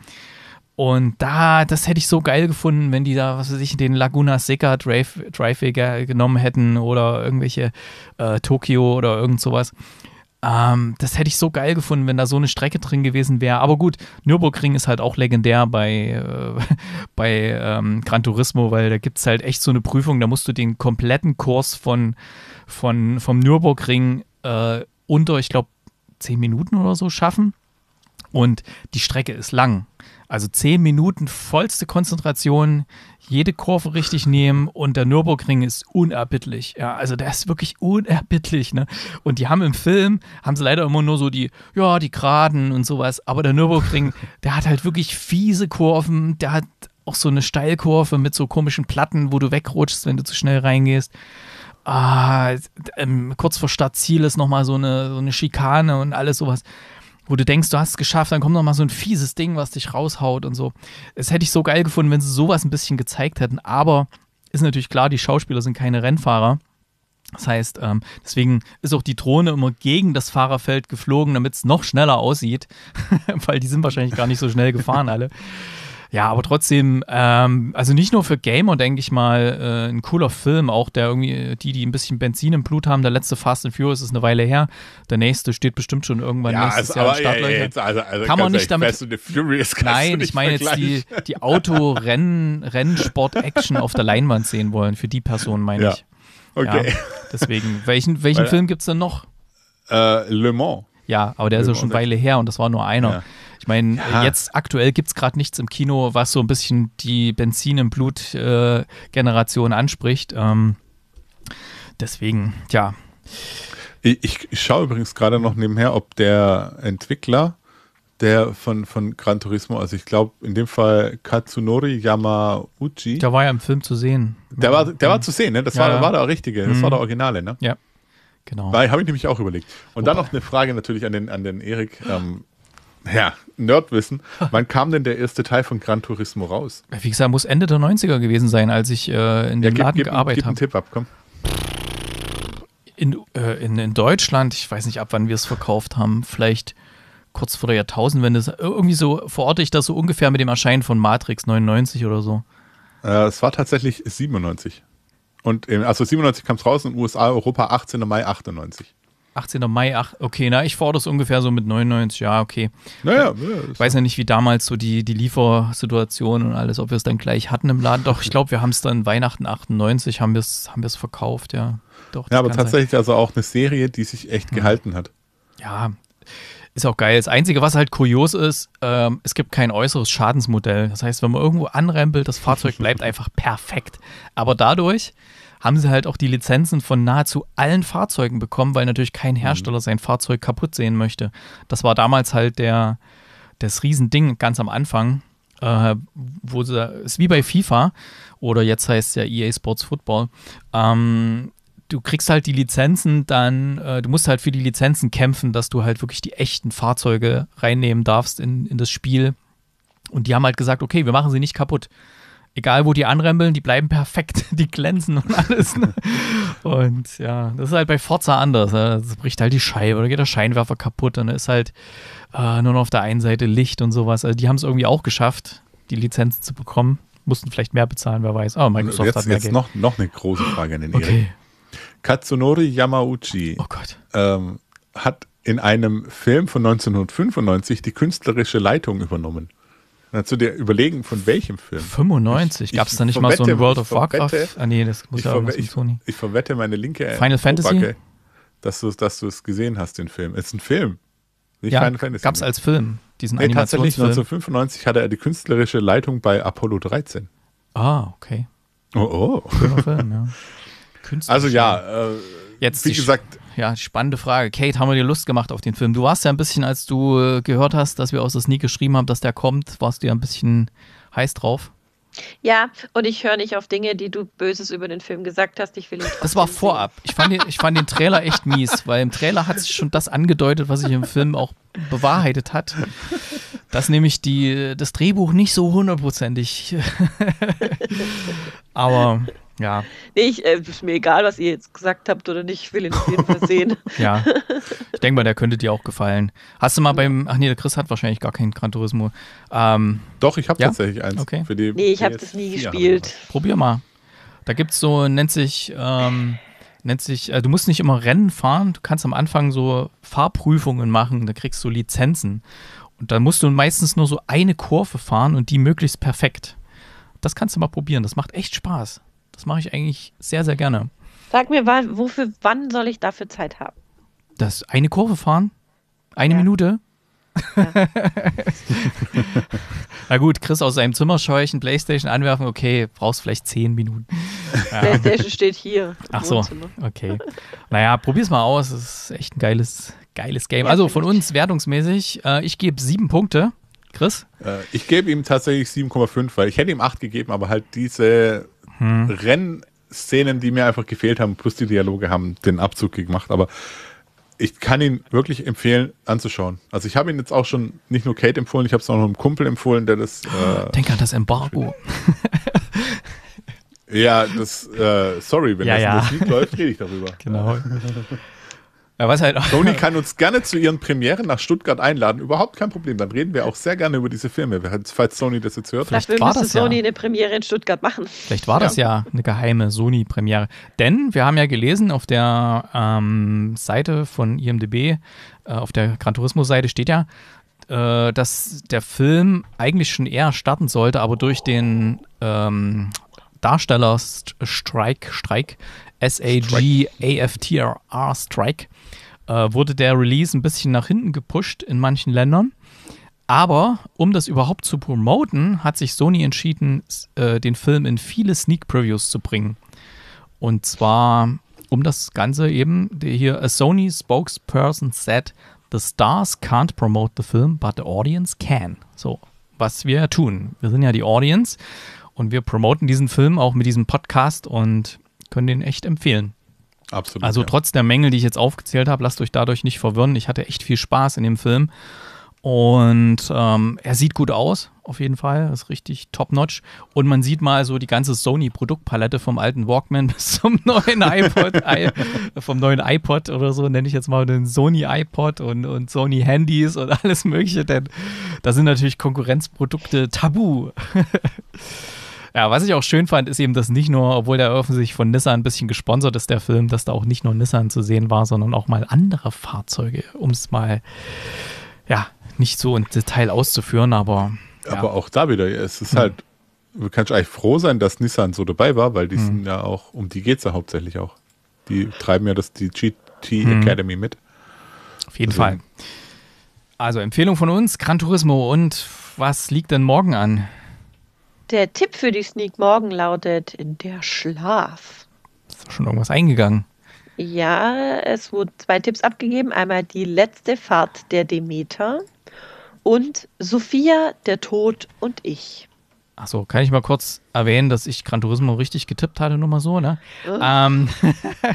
Und da, das hätte ich so geil gefunden, wenn die da, was weiß ich, den Laguna Seca Driveway genommen hätten oder irgendwelche äh, Tokio oder irgend sowas. Ähm, das hätte ich so geil gefunden, wenn da so eine Strecke drin gewesen wäre. Aber gut, Nürburgring ist halt auch legendär bei, äh, bei ähm, Gran Turismo, weil da gibt es halt echt so eine Prüfung. Da musst du den kompletten Kurs von, von, vom Nürburgring äh, unter, ich glaube, 10 Minuten oder so schaffen. Und die Strecke ist lang. Also zehn Minuten vollste Konzentration, jede Kurve richtig nehmen und der Nürburgring ist unerbittlich. Ja, also der ist wirklich unerbittlich. Ne? Und die haben im Film, haben sie leider immer nur so die, ja, die Geraden und sowas. Aber der Nürburgring, der hat halt wirklich fiese Kurven. Der hat auch so eine Steilkurve mit so komischen Platten, wo du wegrutschst, wenn du zu schnell reingehst. Ah, ähm, kurz vor Startziel ist nochmal so eine, so eine Schikane und alles sowas wo du denkst, du hast es geschafft, dann kommt noch mal so ein fieses Ding, was dich raushaut und so. Es hätte ich so geil gefunden, wenn sie sowas ein bisschen gezeigt hätten, aber ist natürlich klar, die Schauspieler sind keine Rennfahrer. Das heißt, ähm, deswegen ist auch die Drohne immer gegen das Fahrerfeld geflogen, damit es noch schneller aussieht, weil die sind wahrscheinlich gar nicht so schnell gefahren alle. Ja, aber trotzdem, ähm, also nicht nur für Gamer, denke ich mal, äh, ein cooler Film, auch der irgendwie, äh, die, die ein bisschen Benzin im Blut haben, der letzte Fast and Furious ist eine Weile her, der nächste steht bestimmt schon irgendwann ja, nächstes also, Jahr aber, Startlöcher. Ja, also, also kann man nicht damit. Fast and Furious nein, ich meine jetzt die, die Auto-Rennen-Sport-Action auf der Leinwand sehen wollen, für die Person meine ja. ich. Okay. Ja, deswegen, welchen, welchen Weil, Film gibt es denn noch? Äh, Le Mans. Ja, aber der Le ist ja schon eine Weile her und das war nur einer. Ja. Ich meine, ja. jetzt aktuell gibt es gerade nichts im Kino, was so ein bisschen die Benzin im Blut-Generation äh, anspricht. Ähm, deswegen, ja. Ich, ich schaue übrigens gerade noch nebenher, ob der Entwickler der von, von Gran Turismo, also ich glaube in dem Fall Katsunori Yamauchi. Der war ja im Film zu sehen. Der war, der war mhm. zu sehen, ne? Das ja, war, war der richtige, das war der mhm. Originale, ne? Ja. Genau. Da habe ich nämlich auch überlegt. Und Wobei. dann noch eine Frage natürlich an den, an den Erik. Ähm, ja, Nerdwissen. Wann kam denn der erste Teil von Gran Turismo raus? Wie gesagt, muss Ende der 90er gewesen sein, als ich äh, in dem ja, Laden gib, gearbeitet habe. Gib, einen Tipp ab, komm. In, äh, in, in Deutschland, ich weiß nicht, ab wann wir es verkauft haben, vielleicht kurz vor der Jahrtausendwende. Irgendwie so verorte ich das so ungefähr mit dem Erscheinen von Matrix 99 oder so. Äh, es war tatsächlich 97. Und äh, also 97 kam es raus und USA, Europa 18. Mai 98. 18. Mai, ach, okay, na, ich fordere es ungefähr so mit 99, ja, okay. Naja, ich weiß ja nicht, wie damals so die, die Liefersituation und alles, ob wir es dann gleich hatten im Laden. Doch, ich glaube, wir haben es dann Weihnachten 98, haben wir es haben verkauft, ja. Doch, ja, aber tatsächlich also auch eine Serie, die sich echt hm. gehalten hat. Ja, ist auch geil. Das Einzige, was halt kurios ist, ähm, es gibt kein äußeres Schadensmodell. Das heißt, wenn man irgendwo anrempelt, das Fahrzeug bleibt einfach perfekt. Aber dadurch, haben sie halt auch die Lizenzen von nahezu allen Fahrzeugen bekommen, weil natürlich kein mhm. Hersteller mhm. sein Fahrzeug kaputt sehen möchte. Das war damals halt der, das Riesending ganz am Anfang, äh, wo sie, ist wie bei FIFA oder jetzt heißt es ja EA Sports Football. Ähm, du kriegst halt die Lizenzen dann, äh, du musst halt für die Lizenzen kämpfen, dass du halt wirklich die echten Fahrzeuge reinnehmen darfst in, in das Spiel. Und die haben halt gesagt, okay, wir machen sie nicht kaputt egal wo die anrempeln, die bleiben perfekt, die glänzen und alles. Ne? Und ja, das ist halt bei Forza anders. Ne? Das bricht halt die Scheibe oder geht der Scheinwerfer kaputt und ist halt äh, nur noch auf der einen Seite Licht und sowas. Also die haben es irgendwie auch geschafft, die Lizenz zu bekommen. Mussten vielleicht mehr bezahlen, wer weiß. Aber oh, Microsoft jetzt, hat mehr jetzt Geld. Noch, noch eine große Frage an den okay. Erik. Katsunori Yamauchi oh ähm, hat in einem Film von 1995 die künstlerische Leitung übernommen zu dir überlegen, von welchem Film. 95? Gab es da nicht verwette, mal so ein World of Warcraft? Ah, nee, das muss ja auch ich, Sony. Ich verwette meine linke Final Fantasy? Backe, dass du es gesehen hast, den Film. Es ist ein Film. Nicht ja, Final Fantasy. Gab es ne? als Film, diesen nee, Tatsächlich, 1995 hatte er die künstlerische Leitung bei Apollo 13. Ah, okay. Oh, oh. Film, ja. Also ja, äh, Jetzt wie gesagt, ja, spannende Frage. Kate, haben wir dir Lust gemacht auf den Film? Du warst ja ein bisschen, als du äh, gehört hast, dass wir aus der Sneak geschrieben haben, dass der kommt, warst du ja ein bisschen heiß drauf. Ja, und ich höre nicht auf Dinge, die du Böses über den Film gesagt hast. Ich will ihn Das war vorab. Ich fand, den, ich fand den Trailer echt mies, weil im Trailer hat sich schon das angedeutet, was sich im Film auch bewahrheitet hat. Dass nämlich die, das Drehbuch nicht so hundertprozentig. Aber ja. Nee, ich, äh, ist mir egal, was ihr jetzt gesagt habt oder nicht. Ich will ihn auf jeden Fall sehen. ja. Ich denke mal, der könnte dir auch gefallen. Hast du mal beim. Ach nee, der Chris hat wahrscheinlich gar keinen Gran Turismo. Ähm, Doch, ich habe ja? tatsächlich eins. Okay. Für die nee, ich habe das nie gespielt. Probier mal. Da gibt's so, nennt sich. Ähm, nennt sich, äh, du musst nicht immer Rennen fahren, du kannst am Anfang so Fahrprüfungen machen, da kriegst du Lizenzen. Und dann musst du meistens nur so eine Kurve fahren und die möglichst perfekt. Das kannst du mal probieren, das macht echt Spaß. Das mache ich eigentlich sehr, sehr gerne. Sag mir, wann, wofür, wann soll ich dafür Zeit haben? Das eine Kurve fahren? Eine ja. Minute? Ja. Na gut, Chris aus seinem Zimmer scheuchen, Playstation anwerfen, okay, brauchst vielleicht zehn Minuten. Playstation steht hier. Ach so, okay. Naja, probier's mal aus, das ist echt ein geiles, geiles Game. Also von uns wertungsmäßig, äh, ich gebe sieben Punkte. Chris? Äh, ich gebe ihm tatsächlich 7,5, weil ich hätte ihm 8 gegeben, aber halt diese hm. Rennszenen, die mir einfach gefehlt haben, plus die Dialoge haben den Abzug gemacht, aber ich kann ihn wirklich empfehlen, anzuschauen. Also ich habe ihn jetzt auch schon nicht nur Kate empfohlen, ich habe es auch noch einem Kumpel empfohlen, der das. Äh, Denk an das Embargo. ja, das. Äh, sorry, wenn ja, das ja. Musik läuft, rede ich darüber. Genau. Ja, halt Sony kann uns gerne zu ihren Premieren nach Stuttgart einladen. Überhaupt kein Problem. Dann reden wir auch sehr gerne über diese Filme, falls Sony das jetzt hört. Vielleicht war das Sony ja. eine Premiere in Stuttgart machen. Vielleicht war ja. das ja eine geheime Sony-Premiere. Denn wir haben ja gelesen, auf der ähm, Seite von IMDb, äh, auf der Gran Turismo-Seite steht ja, äh, dass der Film eigentlich schon eher starten sollte, aber durch den ähm, Darstellerstreik Streik S-A-G-A-F-T-R-R Strike, äh, wurde der Release ein bisschen nach hinten gepusht in manchen Ländern. Aber um das überhaupt zu promoten, hat sich Sony entschieden, äh, den Film in viele Sneak Previews zu bringen. Und zwar um das Ganze eben, hier, a Sony spokesperson said, the stars can't promote the film, but the audience can. So, was wir ja tun. Wir sind ja die Audience und wir promoten diesen Film auch mit diesem Podcast und können den echt empfehlen. Absolut. Also ja. trotz der Mängel, die ich jetzt aufgezählt habe, lasst euch dadurch nicht verwirren. Ich hatte echt viel Spaß in dem Film. Und ähm, er sieht gut aus, auf jeden Fall. Das Ist richtig top-notch. Und man sieht mal so die ganze Sony-Produktpalette vom alten Walkman bis zum neuen iPod, I, vom neuen iPod oder so, nenne ich jetzt mal den Sony iPod und, und Sony Handys und alles Mögliche, denn da sind natürlich Konkurrenzprodukte tabu. Ja, was ich auch schön fand, ist eben, dass nicht nur, obwohl der offensichtlich von Nissan ein bisschen gesponsert ist, der Film, dass da auch nicht nur Nissan zu sehen war, sondern auch mal andere Fahrzeuge, um es mal, ja, nicht so im Detail auszuführen, aber. Ja. Aber auch da wieder, es ist mhm. halt, du kannst eigentlich froh sein, dass Nissan so dabei war, weil die mhm. sind ja auch, um die geht es ja hauptsächlich auch. Die treiben ja das, die GT mhm. Academy mit. Auf jeden Deswegen. Fall. Also Empfehlung von uns, Gran Turismo und was liegt denn morgen an? Der Tipp für die Sneak morgen lautet der Schlaf. Ist doch schon irgendwas eingegangen. Ja, es wurden zwei Tipps abgegeben. Einmal die letzte Fahrt der Demeter und Sophia, der Tod und ich. Achso, kann ich mal kurz erwähnen, dass ich Gran Turismo richtig getippt hatte, nur mal so, ne? Oh. Ähm,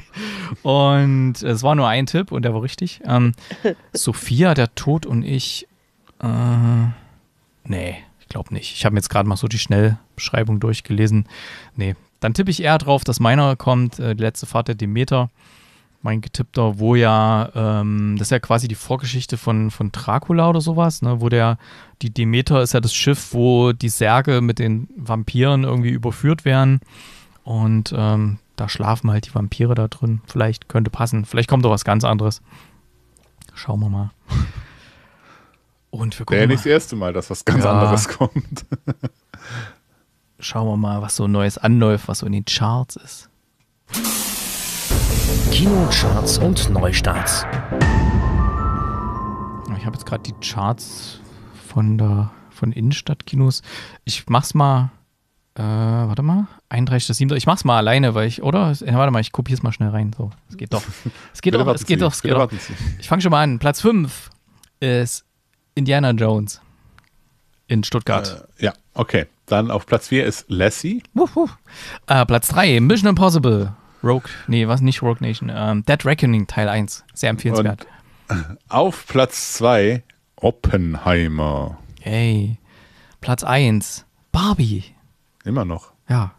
und es war nur ein Tipp und der war richtig. Ähm, Sophia, der Tod und ich. Äh, nee. Ich glaube nicht. Ich habe jetzt gerade mal so die Schnellbeschreibung durchgelesen. Nee, dann tippe ich eher drauf, dass meiner kommt, äh, die letzte Fahrt der Demeter. Mein getippter, wo ja, ähm, das ist ja quasi die Vorgeschichte von, von Dracula oder sowas, ne, wo der, die Demeter ist ja das Schiff, wo die Särge mit den Vampiren irgendwie überführt werden. Und ähm, da schlafen halt die Vampire da drin. Vielleicht könnte passen. Vielleicht kommt doch was ganz anderes. Schauen wir mal. Und wir gucken. Ja, nicht das erste Mal, dass was ganz ja. anderes kommt. Schauen wir mal, was so Neues anläuft, was so in den Charts ist. Kinocharts und Neustarts. Ich habe jetzt gerade die Charts von der von Innenstadtkinos. Ich mach's mal. Äh, warte mal. 31.7. Ich mach's mal alleine, weil ich, oder? Warte mal, ich kopiere es mal schnell rein. So, es geht doch. Es geht doch, es geht doch, es geht doch. Ich fange schon mal an. Platz 5 ist Indiana Jones in Stuttgart. Äh, ja, okay. Dann auf Platz 4 ist Lassie. Wuff, wuff. Äh, Platz 3, Mission Impossible. Rogue, nee, was nicht Rogue Nation. Ähm, Dead Reckoning Teil 1. Sehr empfehlenswert. Und auf Platz 2 Oppenheimer. Hey. Platz 1 Barbie. Immer noch. Ja.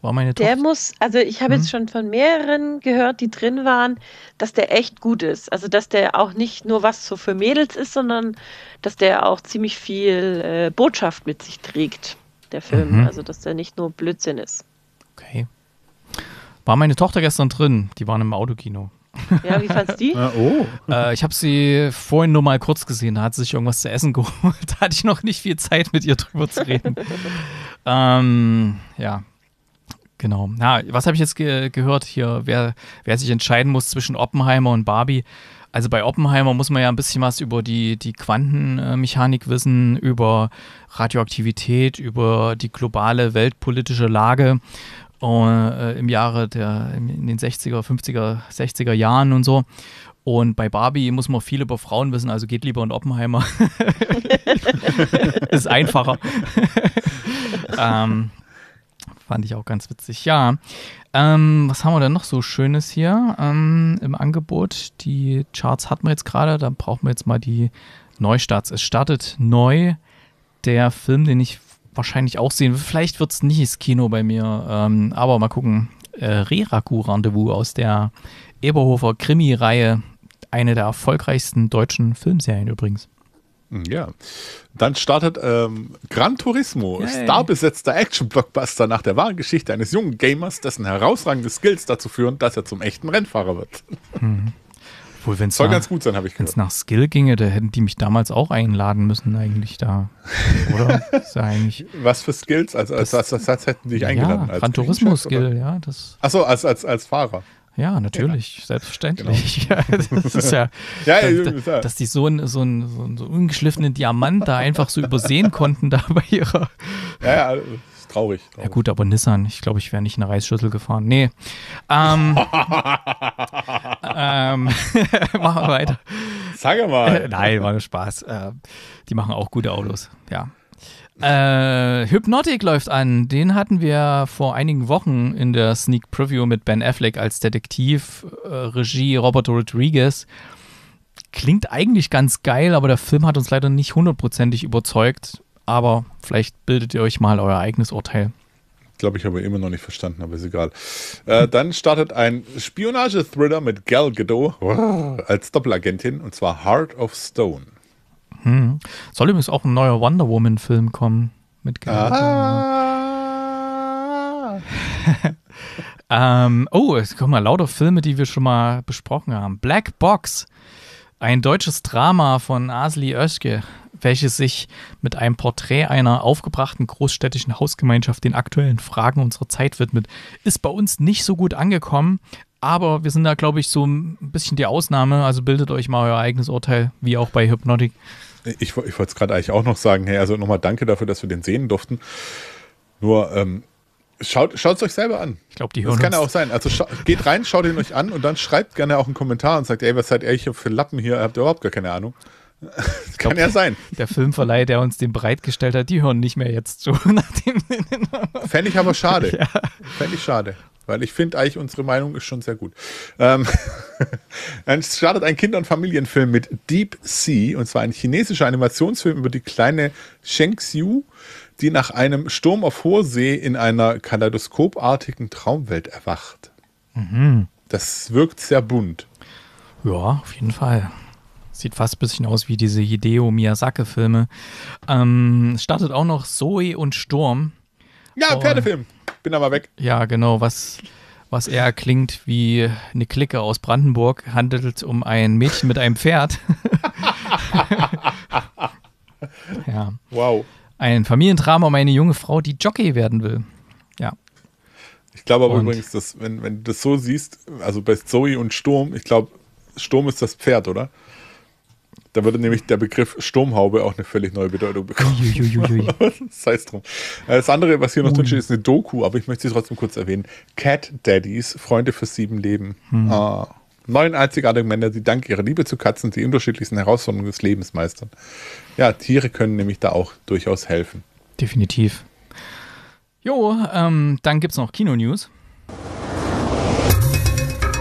War meine Tochter. Der muss, also ich habe hm? jetzt mhm. schon von mehreren gehört, die drin waren, dass der echt gut ist. Also dass der auch nicht nur was so für Mädels ist, sondern dass der auch ziemlich viel äh, Botschaft mit sich trägt, der Film. Mhm. Also dass der nicht nur Blödsinn ist. Okay. War meine Tochter gestern drin, die waren im Autokino. Ja, wie fandst die? Ja, ah, oh. Äh, ich habe sie vorhin nur mal kurz gesehen, da hat sie sich irgendwas zu essen geholt. Da hatte ich noch nicht viel Zeit, mit ihr drüber zu reden. ähm, ja, Genau. Na, was habe ich jetzt ge gehört hier, wer, wer sich entscheiden muss zwischen Oppenheimer und Barbie? Also bei Oppenheimer muss man ja ein bisschen was über die, die Quantenmechanik wissen, über Radioaktivität, über die globale weltpolitische Lage äh, im Jahre der, in den 60er, 50er, 60er Jahren und so. Und bei Barbie muss man viel über Frauen wissen, also geht lieber in Oppenheimer. Ist einfacher. ähm, Fand ich auch ganz witzig. Ja. Ähm, was haben wir denn noch so Schönes hier ähm, im Angebot? Die Charts hatten wir jetzt gerade. Dann brauchen wir jetzt mal die Neustarts. Es startet neu der Film, den ich wahrscheinlich auch sehen will. Vielleicht wird es nicht ins Kino bei mir. Ähm, aber mal gucken. Äh, Reraku-Rendezvous aus der Eberhofer Krimi-Reihe. Eine der erfolgreichsten deutschen Filmserien übrigens. Ja, dann startet ähm, Gran Turismo, Yay. starbesetzter Action-Blockbuster nach der wahren Geschichte eines jungen Gamers, dessen herausragende Skills dazu führen, dass er zum echten Rennfahrer wird. Mhm. Obwohl, wenn's Soll nach, ganz gut sein, habe ich gehört. Wenn es nach Skill ginge, da hätten die mich damals auch einladen müssen, eigentlich da. Oder? eigentlich Was für Skills? Als, als, als, als, als hätten die dich ja, eingeladen. Gran Turismo-Skill, ja. Achso, als, als, als Fahrer. Ja, natürlich, ja. selbstverständlich. Genau. Ja, das ist ja, ja dass, dass, dass die so einen, so, so, einen, so ungeschliffenen Diamant da einfach so übersehen konnten, da bei ihrer. Ja, ja, also, ist traurig, traurig. Ja, gut, aber Nissan, ich glaube, ich wäre nicht in eine Reisschüssel gefahren. Nee. Ähm, ähm, machen wir weiter. Sag mal. Äh, nein, war nur Spaß. Äh, die machen auch gute Autos, ja. Äh, Hypnotic läuft an. Den hatten wir vor einigen Wochen in der Sneak Preview mit Ben Affleck als Detektiv, äh, Regie Roberto Rodriguez. Klingt eigentlich ganz geil, aber der Film hat uns leider nicht hundertprozentig überzeugt. Aber vielleicht bildet ihr euch mal euer eigenes Urteil. Glaube ich aber immer noch nicht verstanden, aber ist egal. Äh, dann startet ein Spionage-Thriller mit Gal Gadot als Doppelagentin und zwar Heart of Stone. Hm. Soll übrigens auch ein neuer Wonder Woman-Film kommen mit Geralt. Ah. ähm, oh, es kommen mal lauter Filme, die wir schon mal besprochen haben. Black Box, ein deutsches Drama von Asli Oeschke, welches sich mit einem Porträt einer aufgebrachten großstädtischen Hausgemeinschaft den aktuellen Fragen unserer Zeit widmet, ist bei uns nicht so gut angekommen, aber wir sind da, glaube ich, so ein bisschen die Ausnahme. Also bildet euch mal euer eigenes Urteil, wie auch bei Hypnotic. Ich, ich wollte es gerade eigentlich auch noch sagen. Hey, also nochmal danke dafür, dass wir den sehen durften. Nur, ähm, schaut es euch selber an. Ich glaube, die hören Das kann ja auch sein. Also geht rein, schaut ihn euch an und dann schreibt gerne auch einen Kommentar und sagt, ey, was seid ihr hier für Lappen hier? Habt ihr überhaupt gar keine Ahnung? Ich glaub, kann ja sein. Der Filmverleih, der uns den bereitgestellt hat, die hören nicht mehr jetzt zu. Nachdem Fände ich aber schade. Ja. Fände ich schade weil ich finde eigentlich, unsere Meinung ist schon sehr gut. Ähm, dann startet ein Kinder- und Familienfilm mit Deep Sea, und zwar ein chinesischer Animationsfilm über die kleine Shengxiu, die nach einem Sturm auf hoher See in einer kaleidoskopartigen Traumwelt erwacht. Mhm. Das wirkt sehr bunt. Ja, auf jeden Fall. Sieht fast ein bisschen aus wie diese Hideo Miyazaki-Filme. Ähm, startet auch noch Zoe und Sturm ja, oh. Pferdefilm. Bin aber weg. Ja, genau. Was, was eher klingt wie eine Clique aus Brandenburg, handelt um ein Mädchen mit einem Pferd. ja. Wow. Ein Familiendrama um eine junge Frau, die Jockey werden will. Ja. Ich glaube aber und übrigens, dass, wenn, wenn du das so siehst, also bei Zoe und Sturm, ich glaube, Sturm ist das Pferd, oder? Da würde nämlich der Begriff Sturmhaube auch eine völlig neue Bedeutung bekommen. Sei es drum. Äh, das andere, was hier noch drin steht, ist eine Doku, aber ich möchte sie trotzdem kurz erwähnen. Cat Daddies, Freunde für sieben Leben. Hm. Ah. Neun einzigartige Männer, die dank ihrer Liebe zu Katzen die unterschiedlichsten Herausforderungen des Lebens meistern. Ja, Tiere können nämlich da auch durchaus helfen. Definitiv. Jo, ähm, dann es noch Kino-News.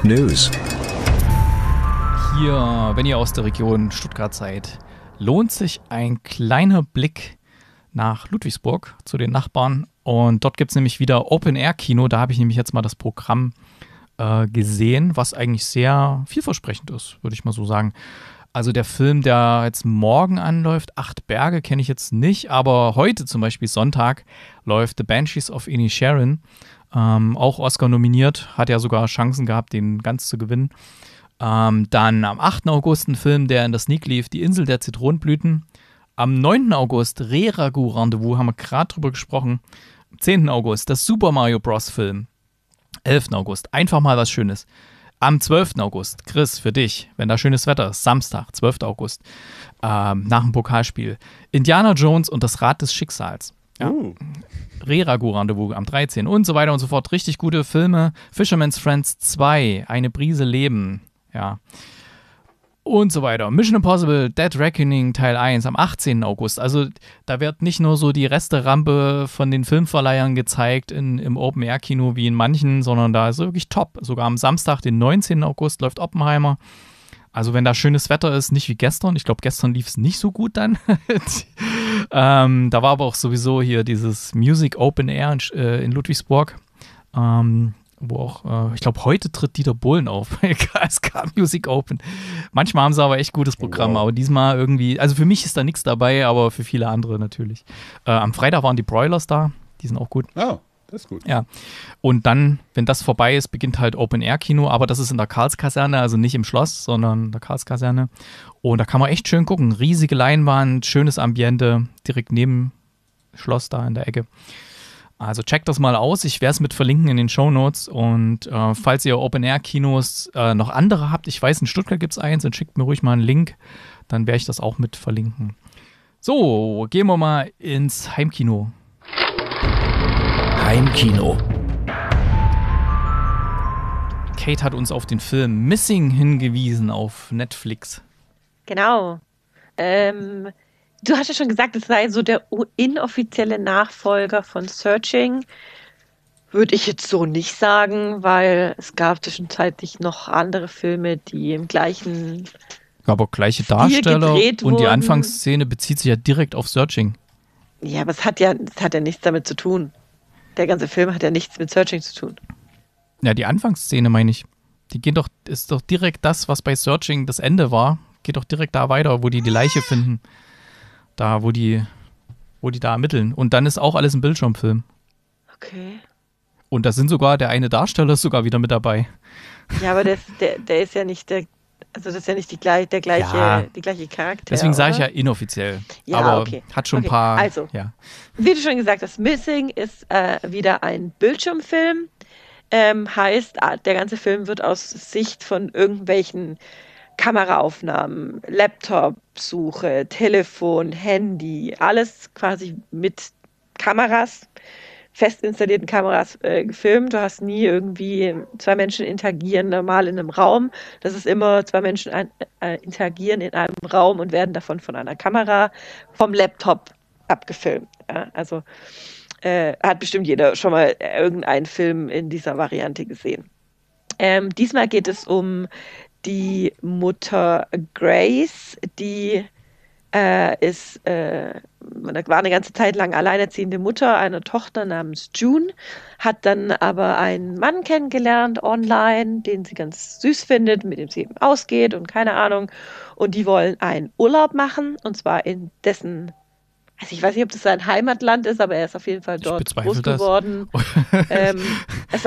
News. News ihr, wenn ihr aus der Region Stuttgart seid, lohnt sich ein kleiner Blick nach Ludwigsburg zu den Nachbarn. Und dort gibt es nämlich wieder Open-Air-Kino. Da habe ich nämlich jetzt mal das Programm äh, gesehen, was eigentlich sehr vielversprechend ist, würde ich mal so sagen. Also der Film, der jetzt morgen anläuft, Acht Berge, kenne ich jetzt nicht, aber heute zum Beispiel Sonntag läuft The Banshees of Inisherin, ähm, auch Oscar nominiert, hat ja sogar Chancen gehabt, den ganz zu gewinnen. Ähm, dann am 8. August ein Film, der in der Sneak lief, Die Insel der Zitronenblüten. Am 9. August Re Ragu Rendezvous, haben wir gerade drüber gesprochen. Am 10. August das Super Mario Bros. Film. 11. August einfach mal was Schönes. Am 12. August, Chris, für dich, wenn da schönes Wetter ist, Samstag, 12. August, ähm, nach dem Pokalspiel, Indiana Jones und das Rad des Schicksals. Ja. Uh. Reragu-Rendezvous am 13. und so weiter und so fort. Richtig gute Filme. Fisherman's Friends 2, Eine Brise Leben. Ja. Und so weiter. Mission Impossible Dead Reckoning Teil 1 am 18. August. Also da wird nicht nur so die Resterampe von den Filmverleihern gezeigt in, im Open-Air-Kino wie in manchen, sondern da ist wirklich top. Sogar am Samstag, den 19. August, läuft Oppenheimer. Also wenn da schönes Wetter ist, nicht wie gestern. Ich glaube, gestern lief es nicht so gut dann. ähm, da war aber auch sowieso hier dieses Music Open Air in, äh, in Ludwigsburg. Ähm, wo auch, äh, ich glaube, heute tritt Dieter Bohlen auf bei KSK Music Open. Manchmal haben sie aber echt gutes Programm, wow. aber diesmal irgendwie, also für mich ist da nichts dabei, aber für viele andere natürlich. Äh, am Freitag waren die Broilers da, die sind auch gut. Oh, das ist gut. Ja. Und dann, wenn das vorbei ist, beginnt halt Open-Air-Kino, aber das ist in der Karlskaserne, also nicht im Schloss, sondern in der Karlskaserne. Und da kann man echt schön gucken. Riesige Leinwand, schönes Ambiente, direkt neben Schloss da in der Ecke. Also checkt das mal aus. Ich werde es mit verlinken in den Show Notes. Und äh, falls ihr Open-Air-Kinos äh, noch andere habt, ich weiß, in Stuttgart gibt es eins, dann schickt mir ruhig mal einen Link. Dann werde ich das auch mit verlinken. So, gehen wir mal ins Heimkino. Heimkino. Kate hat uns auf den Film Missing hingewiesen auf Netflix. Genau. Ähm, du hast ja schon gesagt, es sei so der inoffizielle Nachfolger von Searching. Würde ich jetzt so nicht sagen, weil es gab zwischenzeitlich noch andere Filme, die im gleichen. Aber gleiche Darsteller und wurden. die Anfangsszene bezieht sich ja direkt auf Searching. Ja, aber es hat ja, es hat ja nichts damit zu tun. Der ganze Film hat ja nichts mit Searching zu tun. Ja, die Anfangsszene meine ich. Die geht doch, ist doch direkt das, was bei Searching das Ende war. Geht doch direkt da weiter, wo die die Leiche finden da, wo die, wo die da ermitteln. Und dann ist auch alles ein Bildschirmfilm. Okay. Und da sind sogar, der eine Darsteller ist sogar wieder mit dabei. Ja, aber der, der, der ist ja nicht der, also das ist ja nicht die, der gleiche, ja. die gleiche Charakter. Deswegen sage ich ja inoffiziell. Ja, aber okay. hat schon okay. ein paar. Also, ja. wie du schon gesagt hast, Missing ist äh, wieder ein Bildschirmfilm. Ähm, heißt, der ganze Film wird aus Sicht von irgendwelchen Kameraaufnahmen, Laptop-Suche, Telefon, Handy, alles quasi mit Kameras, fest installierten Kameras äh, gefilmt. Du hast nie irgendwie zwei Menschen interagieren normal äh, in einem Raum. Das ist immer zwei Menschen ein, äh, interagieren in einem Raum und werden davon von einer Kamera vom Laptop abgefilmt. Ja? Also äh, hat bestimmt jeder schon mal äh, irgendeinen Film in dieser Variante gesehen. Ähm, diesmal geht es um die Mutter Grace, die äh, ist, äh, war eine ganze Zeit lang alleinerziehende Mutter einer Tochter namens June, hat dann aber einen Mann kennengelernt online, den sie ganz süß findet, mit dem sie eben ausgeht und keine Ahnung. Und die wollen einen Urlaub machen und zwar in dessen also ich weiß nicht, ob das sein Heimatland ist, aber er ist auf jeden Fall dort groß geworden. ähm,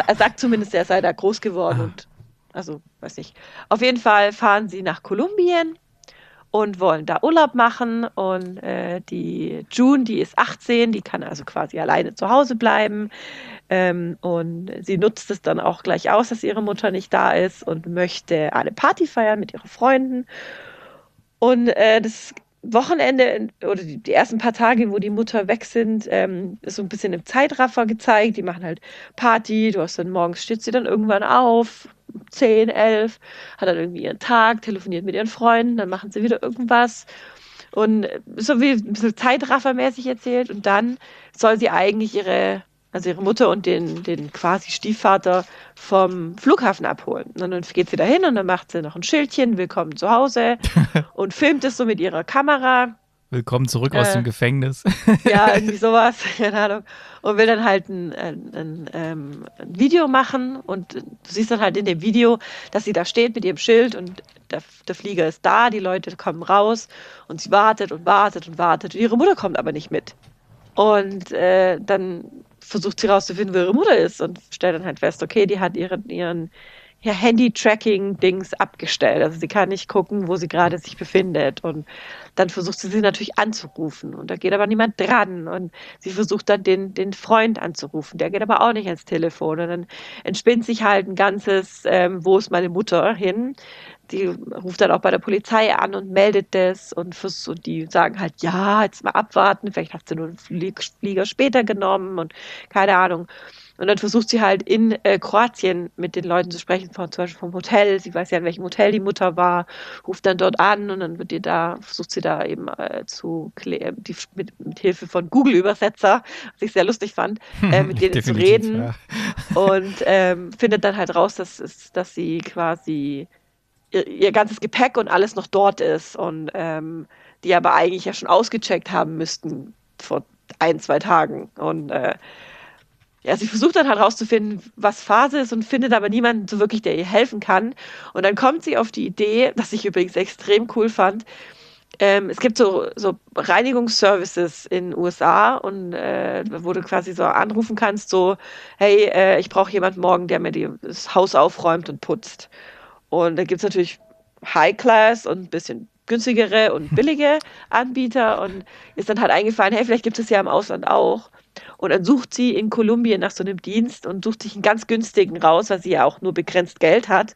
er sagt zumindest, er sei da groß geworden ah. und also, weiß nicht. Auf jeden Fall fahren sie nach Kolumbien und wollen da Urlaub machen. Und äh, die June, die ist 18, die kann also quasi alleine zu Hause bleiben. Ähm, und sie nutzt es dann auch gleich aus, dass ihre Mutter nicht da ist und möchte eine Party feiern mit ihren Freunden. Und äh, das Wochenende oder die, die, ersten paar Tage, wo die Mutter weg sind, ähm, ist so ein bisschen im Zeitraffer gezeigt. Die machen halt Party, du hast dann morgens steht sie dann irgendwann auf, 10, 11, hat dann irgendwie ihren Tag, telefoniert mit ihren Freunden, dann machen sie wieder irgendwas und so wie ein bisschen Zeitraffermäßig erzählt und dann soll sie eigentlich ihre also ihre Mutter und den, den quasi Stiefvater vom Flughafen abholen. Und dann geht sie dahin und dann macht sie noch ein Schildchen, willkommen zu Hause und filmt es so mit ihrer Kamera. Willkommen zurück äh, aus dem Gefängnis. Ja, irgendwie sowas, keine Ahnung. Und will dann halt ein, ein, ein, ähm, ein, Video machen und du siehst dann halt in dem Video, dass sie da steht mit ihrem Schild und der, der Flieger ist da, die Leute kommen raus und sie wartet und wartet und wartet. Und ihre Mutter kommt aber nicht mit. Und äh, dann versucht sie rauszufinden, wo ihre Mutter ist und stellt dann halt fest, okay, die hat ihren, ihren ja, Handy-Tracking-Dings abgestellt. Also sie kann nicht gucken, wo sie gerade sich befindet. Und dann versucht sie sie natürlich anzurufen. Und da geht aber niemand dran. Und sie versucht dann den, den Freund anzurufen. Der geht aber auch nicht ans Telefon. Und dann entspinnt sich halt ein ganzes, ähm, wo ist meine Mutter hin? Die ruft dann auch bei der Polizei an und meldet das. Und, fürs, und die sagen halt, ja, jetzt mal abwarten. Vielleicht hast du nur einen Flieger später genommen und keine Ahnung. Und dann versucht sie halt in äh, Kroatien mit den Leuten zu sprechen, von, zum Beispiel vom Hotel. Sie weiß ja, in welchem Hotel die Mutter war, ruft dann dort an und dann wird ihr da, versucht sie da eben äh, zu die, mit, mit, Hilfe von Google-Übersetzer, was ich sehr lustig fand, äh, mit denen zu reden. Ja. und ähm, findet dann halt raus, dass, dass sie quasi ihr, ihr ganzes Gepäck und alles noch dort ist und ähm, die aber eigentlich ja schon ausgecheckt haben müssten vor ein, zwei Tagen. Und äh, ja, sie versucht dann halt rauszufinden, was Phase ist und findet aber niemanden so wirklich, der ihr helfen kann. Und dann kommt sie auf die Idee, was ich übrigens extrem cool fand. Ähm, es gibt so, so Reinigungsservices in den USA und äh, wo du quasi so anrufen kannst, so, hey, äh, ich brauche jemanden morgen, der mir die, das Haus aufräumt und putzt. Und da gibt es natürlich High Class und ein bisschen günstigere und billige Anbieter und ist dann halt eingefallen, hey, vielleicht gibt es ja im Ausland auch. Und dann sucht sie in Kolumbien nach so einem Dienst und sucht sich einen ganz günstigen raus, weil sie ja auch nur begrenzt Geld hat.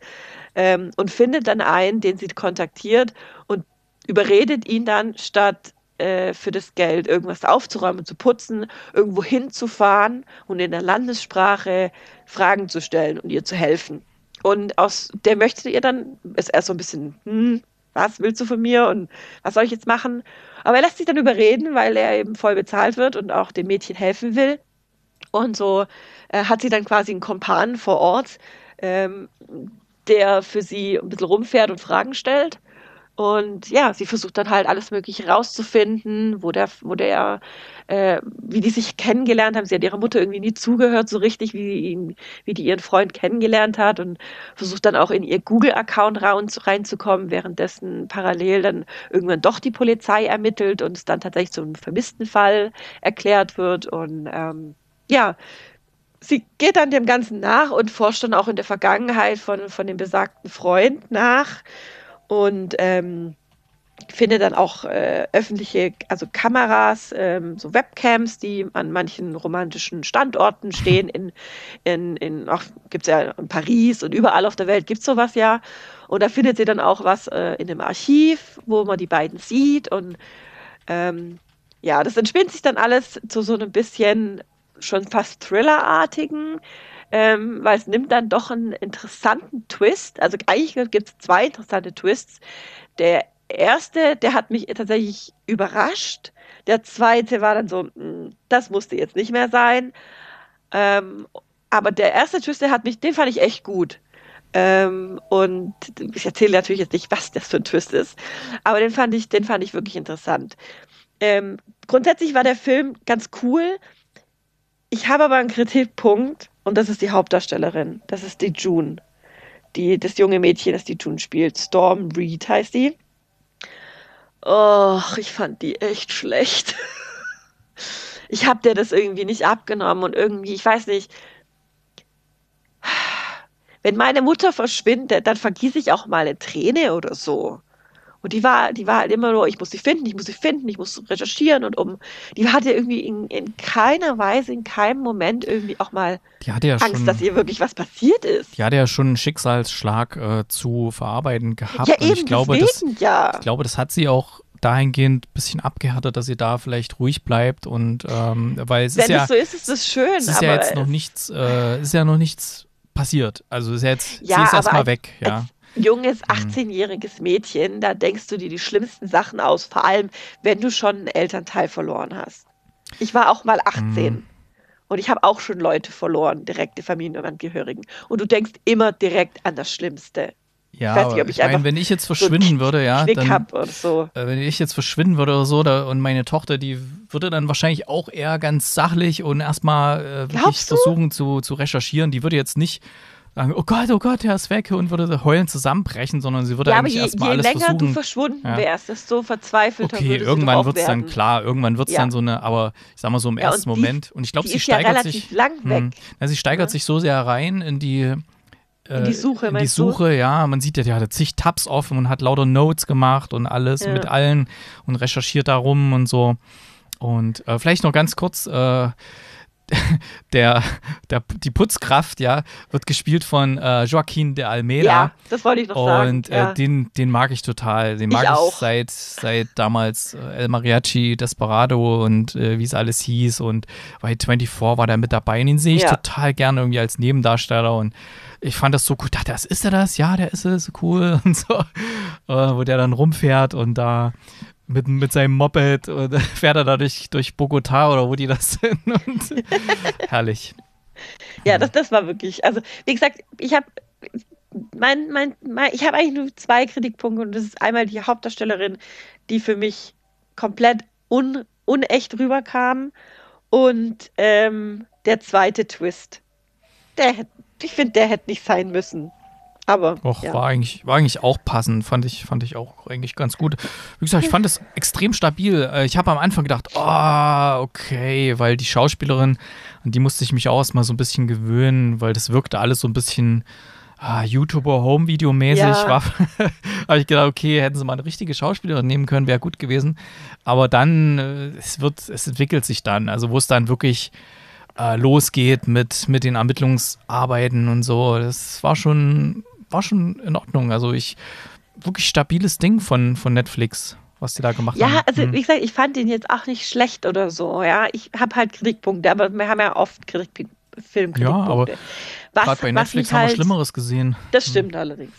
Ähm, und findet dann einen, den sie kontaktiert und überredet ihn dann, statt äh, für das Geld irgendwas aufzuräumen, zu putzen, irgendwo hinzufahren und in der Landessprache Fragen zu stellen und ihr zu helfen. Und aus der möchte ihr dann, ist erst so ein bisschen, hm, was willst du von mir und was soll ich jetzt machen? Aber er lässt sich dann überreden, weil er eben voll bezahlt wird und auch dem Mädchen helfen will. Und so äh, hat sie dann quasi einen Kompan vor Ort, ähm, der für sie ein bisschen rumfährt und Fragen stellt. Und ja, sie versucht dann halt alles Mögliche rauszufinden, wo der, wo der, äh, wie die sich kennengelernt haben. Sie hat ihrer Mutter irgendwie nie zugehört, so richtig, wie, ihn, wie die ihren Freund kennengelernt hat und versucht dann auch in ihr Google-Account reinzukommen, währenddessen parallel dann irgendwann doch die Polizei ermittelt und es dann tatsächlich zu einem vermissten Fall erklärt wird. Und ähm, ja, sie geht dann dem Ganzen nach und forscht dann auch in der Vergangenheit von, von dem besagten Freund nach und ähm, finde dann auch äh, öffentliche, also Kameras, ähm, so Webcams, die an manchen romantischen Standorten stehen. In, in, in auch gibt es ja in Paris und überall auf der Welt gibt es sowas ja. Und da findet sie dann auch was äh, in dem Archiv, wo man die beiden sieht. Und ähm, ja, das entspinnt sich dann alles zu so einem bisschen schon fast Thriller-artigen ähm, weil es nimmt dann doch einen interessanten Twist. Also eigentlich gibt es zwei interessante Twists. Der erste, der hat mich tatsächlich überrascht. Der zweite war dann so, hm, das musste jetzt nicht mehr sein. Ähm, aber der erste Twist, der hat mich, den fand ich echt gut. Ähm, und ich erzähle natürlich jetzt nicht, was das für ein Twist ist, aber den fand ich, den fand ich wirklich interessant. Ähm, grundsätzlich war der Film ganz cool. Ich habe aber einen Kritikpunkt. Und das ist die Hauptdarstellerin. Das ist die June. Die, das junge Mädchen, das die June spielt. Storm Reed heißt die. Och, ich fand die echt schlecht. ich hab dir das irgendwie nicht abgenommen und irgendwie, ich weiß nicht. Wenn meine Mutter verschwindet, dann vergieße ich auch mal eine Träne oder so. Und die war, die war halt immer nur, ich muss sie finden, ich muss sie finden, ich muss recherchieren und um. Die hatte irgendwie in, in keiner Weise, in keinem Moment irgendwie auch mal ja Angst, schon, dass ihr wirklich was passiert ist. Die hatte ja schon einen Schicksalsschlag äh, zu verarbeiten gehabt. Ja, und eben, ich glaube, deswegen, das, ja. Ich glaube, das hat sie auch dahingehend ein bisschen abgehärtet, dass ihr da vielleicht ruhig bleibt und ähm, weil es Wenn ist ja, es so ist, ist es schön. Es ist ja jetzt noch nichts, äh, ist ja noch nichts passiert. Also ist ja jetzt, ja, sie ist erstmal weg. Ja junges 18-jähriges mhm. Mädchen, da denkst du dir die schlimmsten Sachen aus, vor allem wenn du schon einen Elternteil verloren hast. Ich war auch mal 18 mhm. und ich habe auch schon Leute verloren, direkte Familienangehörigen. Und du denkst immer direkt an das Schlimmste. Ja, ich, nicht, ich, ich meine, wenn ich jetzt verschwinden so würde, ja, Knick dann, so. Äh, wenn ich jetzt verschwinden würde oder so, da, und meine Tochter, die würde dann wahrscheinlich auch eher ganz sachlich und erstmal äh, versuchen zu, zu recherchieren. Die würde jetzt nicht oh Gott, oh Gott, er ist weg und würde heulen zusammenbrechen, sondern sie würde ja, eigentlich erstmal alles versuchen. Je länger du verschwunden ja. wärst, desto verzweifelter okay, würde irgendwann wird es dann klar, irgendwann wird es ja. dann so eine, aber ich sag mal so im ja, ersten und die, Moment. Und ich glaube, sie steigert sich. Lang mh, hm. na, sie steigert ne? sich so sehr rein in die äh, in die Suche, in die Suche, du? ja. Man sieht ja, die hat zig Tabs offen und hat lauter Notes gemacht und alles ja. mit allen und recherchiert darum und so. Und äh, vielleicht noch ganz kurz, äh, der, der, die Putzkraft, ja, wird gespielt von äh, Joaquin de Almeida. Ja, das wollte ich noch sagen. Und äh, ja. den, den mag ich total. Den mag ich, ich seit, seit damals äh, El Mariachi, Desperado und äh, wie es alles hieß. Und bei 24 war der mit dabei. Und den sehe ich ja. total gerne irgendwie als Nebendarsteller. Und ich fand das so cool. Ich dachte, das ist er das? Ja, der ist es, cool. Und so. Äh, wo der dann rumfährt und da mit, mit seinem Moped und fährt er dadurch durch, durch Bogota oder wo die das sind. Und, herrlich. Ja, mhm. das, das war wirklich, also wie gesagt, ich habe mein, mein, mein, ich habe eigentlich nur zwei Kritikpunkte und das ist einmal die Hauptdarstellerin, die für mich komplett un, unecht rüberkam und ähm, der zweite Twist. Der, ich finde, der hätte nicht sein müssen. Aber. Och, ja. war, eigentlich, war eigentlich auch passend. Fand ich, fand ich auch eigentlich ganz gut. Wie gesagt, ich fand es extrem stabil. Äh, ich habe am Anfang gedacht, oh, okay, weil die Schauspielerin, an die musste ich mich auch erstmal so ein bisschen gewöhnen, weil das wirkte alles so ein bisschen. Ah, YouTuber Home-Video mäßig ja. war. habe ich gedacht, okay, hätten sie mal eine richtige Schauspielerin nehmen können, wäre gut gewesen. Aber dann, äh, es wird, es entwickelt sich dann. Also wo es dann wirklich äh, losgeht mit, mit den Ermittlungsarbeiten und so, das war schon war schon in Ordnung. Also ich, wirklich stabiles Ding von, von Netflix was die da gemacht ja, haben. Ja, also mhm. wie gesagt, ich fand den jetzt auch nicht schlecht oder so. Ja, ich habe halt Kritikpunkte, aber wir haben ja oft Kritik, Filmkritikpunkte. Ja, aber gerade bei Netflix haben halt, wir Schlimmeres gesehen. Das mhm. stimmt hm. allerdings.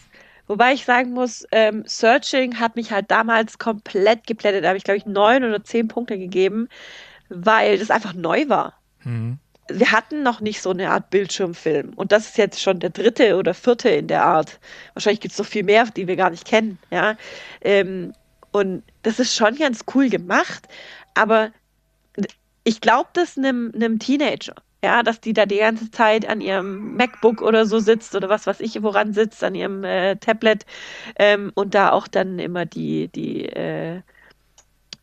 Wobei ich sagen muss, ähm, Searching hat mich halt damals komplett geplättet. Da habe ich, glaube ich, neun oder zehn Punkte gegeben, weil das einfach neu war. Hm wir hatten noch nicht so eine Art Bildschirmfilm. Und das ist jetzt schon der dritte oder vierte in der Art. Wahrscheinlich gibt es noch viel mehr, die wir gar nicht kennen. Ja? Ähm, und das ist schon ganz cool gemacht. Aber ich glaube das einem, einem Teenager. Ja, dass die da die ganze Zeit an ihrem MacBook oder so sitzt oder was weiß ich, woran sitzt, an ihrem äh, Tablet ähm, und da auch dann immer die, die äh,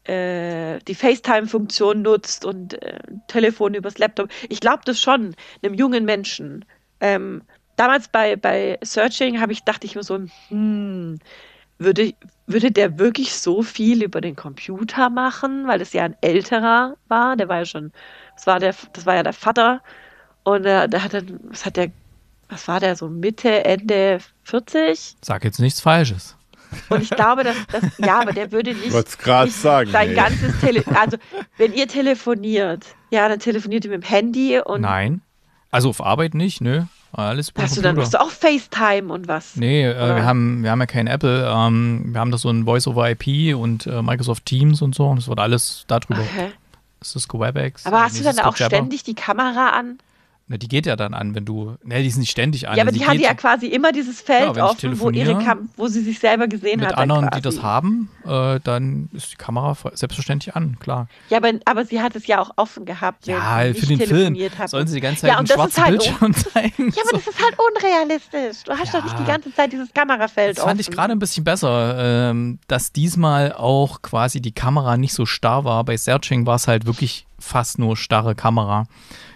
äh, die FaceTime-Funktion nutzt und äh, Telefon übers Laptop. Ich glaube das schon, einem jungen Menschen. Ähm, damals bei, bei Searching habe ich, dachte ich mir so, hm, würde, würde der wirklich so viel über den Computer machen, weil das ja ein älterer war, der war ja schon, das war der, das war ja der Vater und äh, der hat dann, was hat der, was war der so Mitte, Ende 40? Sag jetzt nichts Falsches. Und ich glaube, dass, dass ja, aber der würde nicht, nicht sagen, sein ey. ganzes Telefon. Also, wenn ihr telefoniert, ja, dann telefoniert ihr mit dem Handy und. Nein. Also auf Arbeit nicht, nö. Alles Hast du dann machst du auch FaceTime und was? Nee, äh, wir, haben, wir haben ja kein Apple. Ähm, wir haben da so ein Voice over IP und äh, Microsoft Teams und so. Und das wird alles darüber. Okay. Ist WebEx. Aber hast du dann auch Jabber. ständig die Kamera an? Na, die geht ja dann an, wenn du. Ne, die sind nicht ständig an. Ja, aber die haben ja quasi immer dieses Feld ja, offen, wo, ihre Kam wo sie sich selber gesehen mit hat. Mit anderen, die das haben, äh, dann ist die Kamera selbstverständlich an, klar. Ja, aber, aber sie hat es ja auch offen gehabt. Ne, ja, für den Film. Hatten. Sollen sie die ganze Zeit ja, einen schwarzen halt Bildschirm zeigen? Ja, aber das ist halt unrealistisch. Du hast ja. doch nicht die ganze Zeit dieses Kamerafeld offen. Das fand ich gerade ne? ein bisschen besser, ähm, dass diesmal auch quasi die Kamera nicht so starr war. Bei Searching war es halt wirklich fast nur starre Kamera.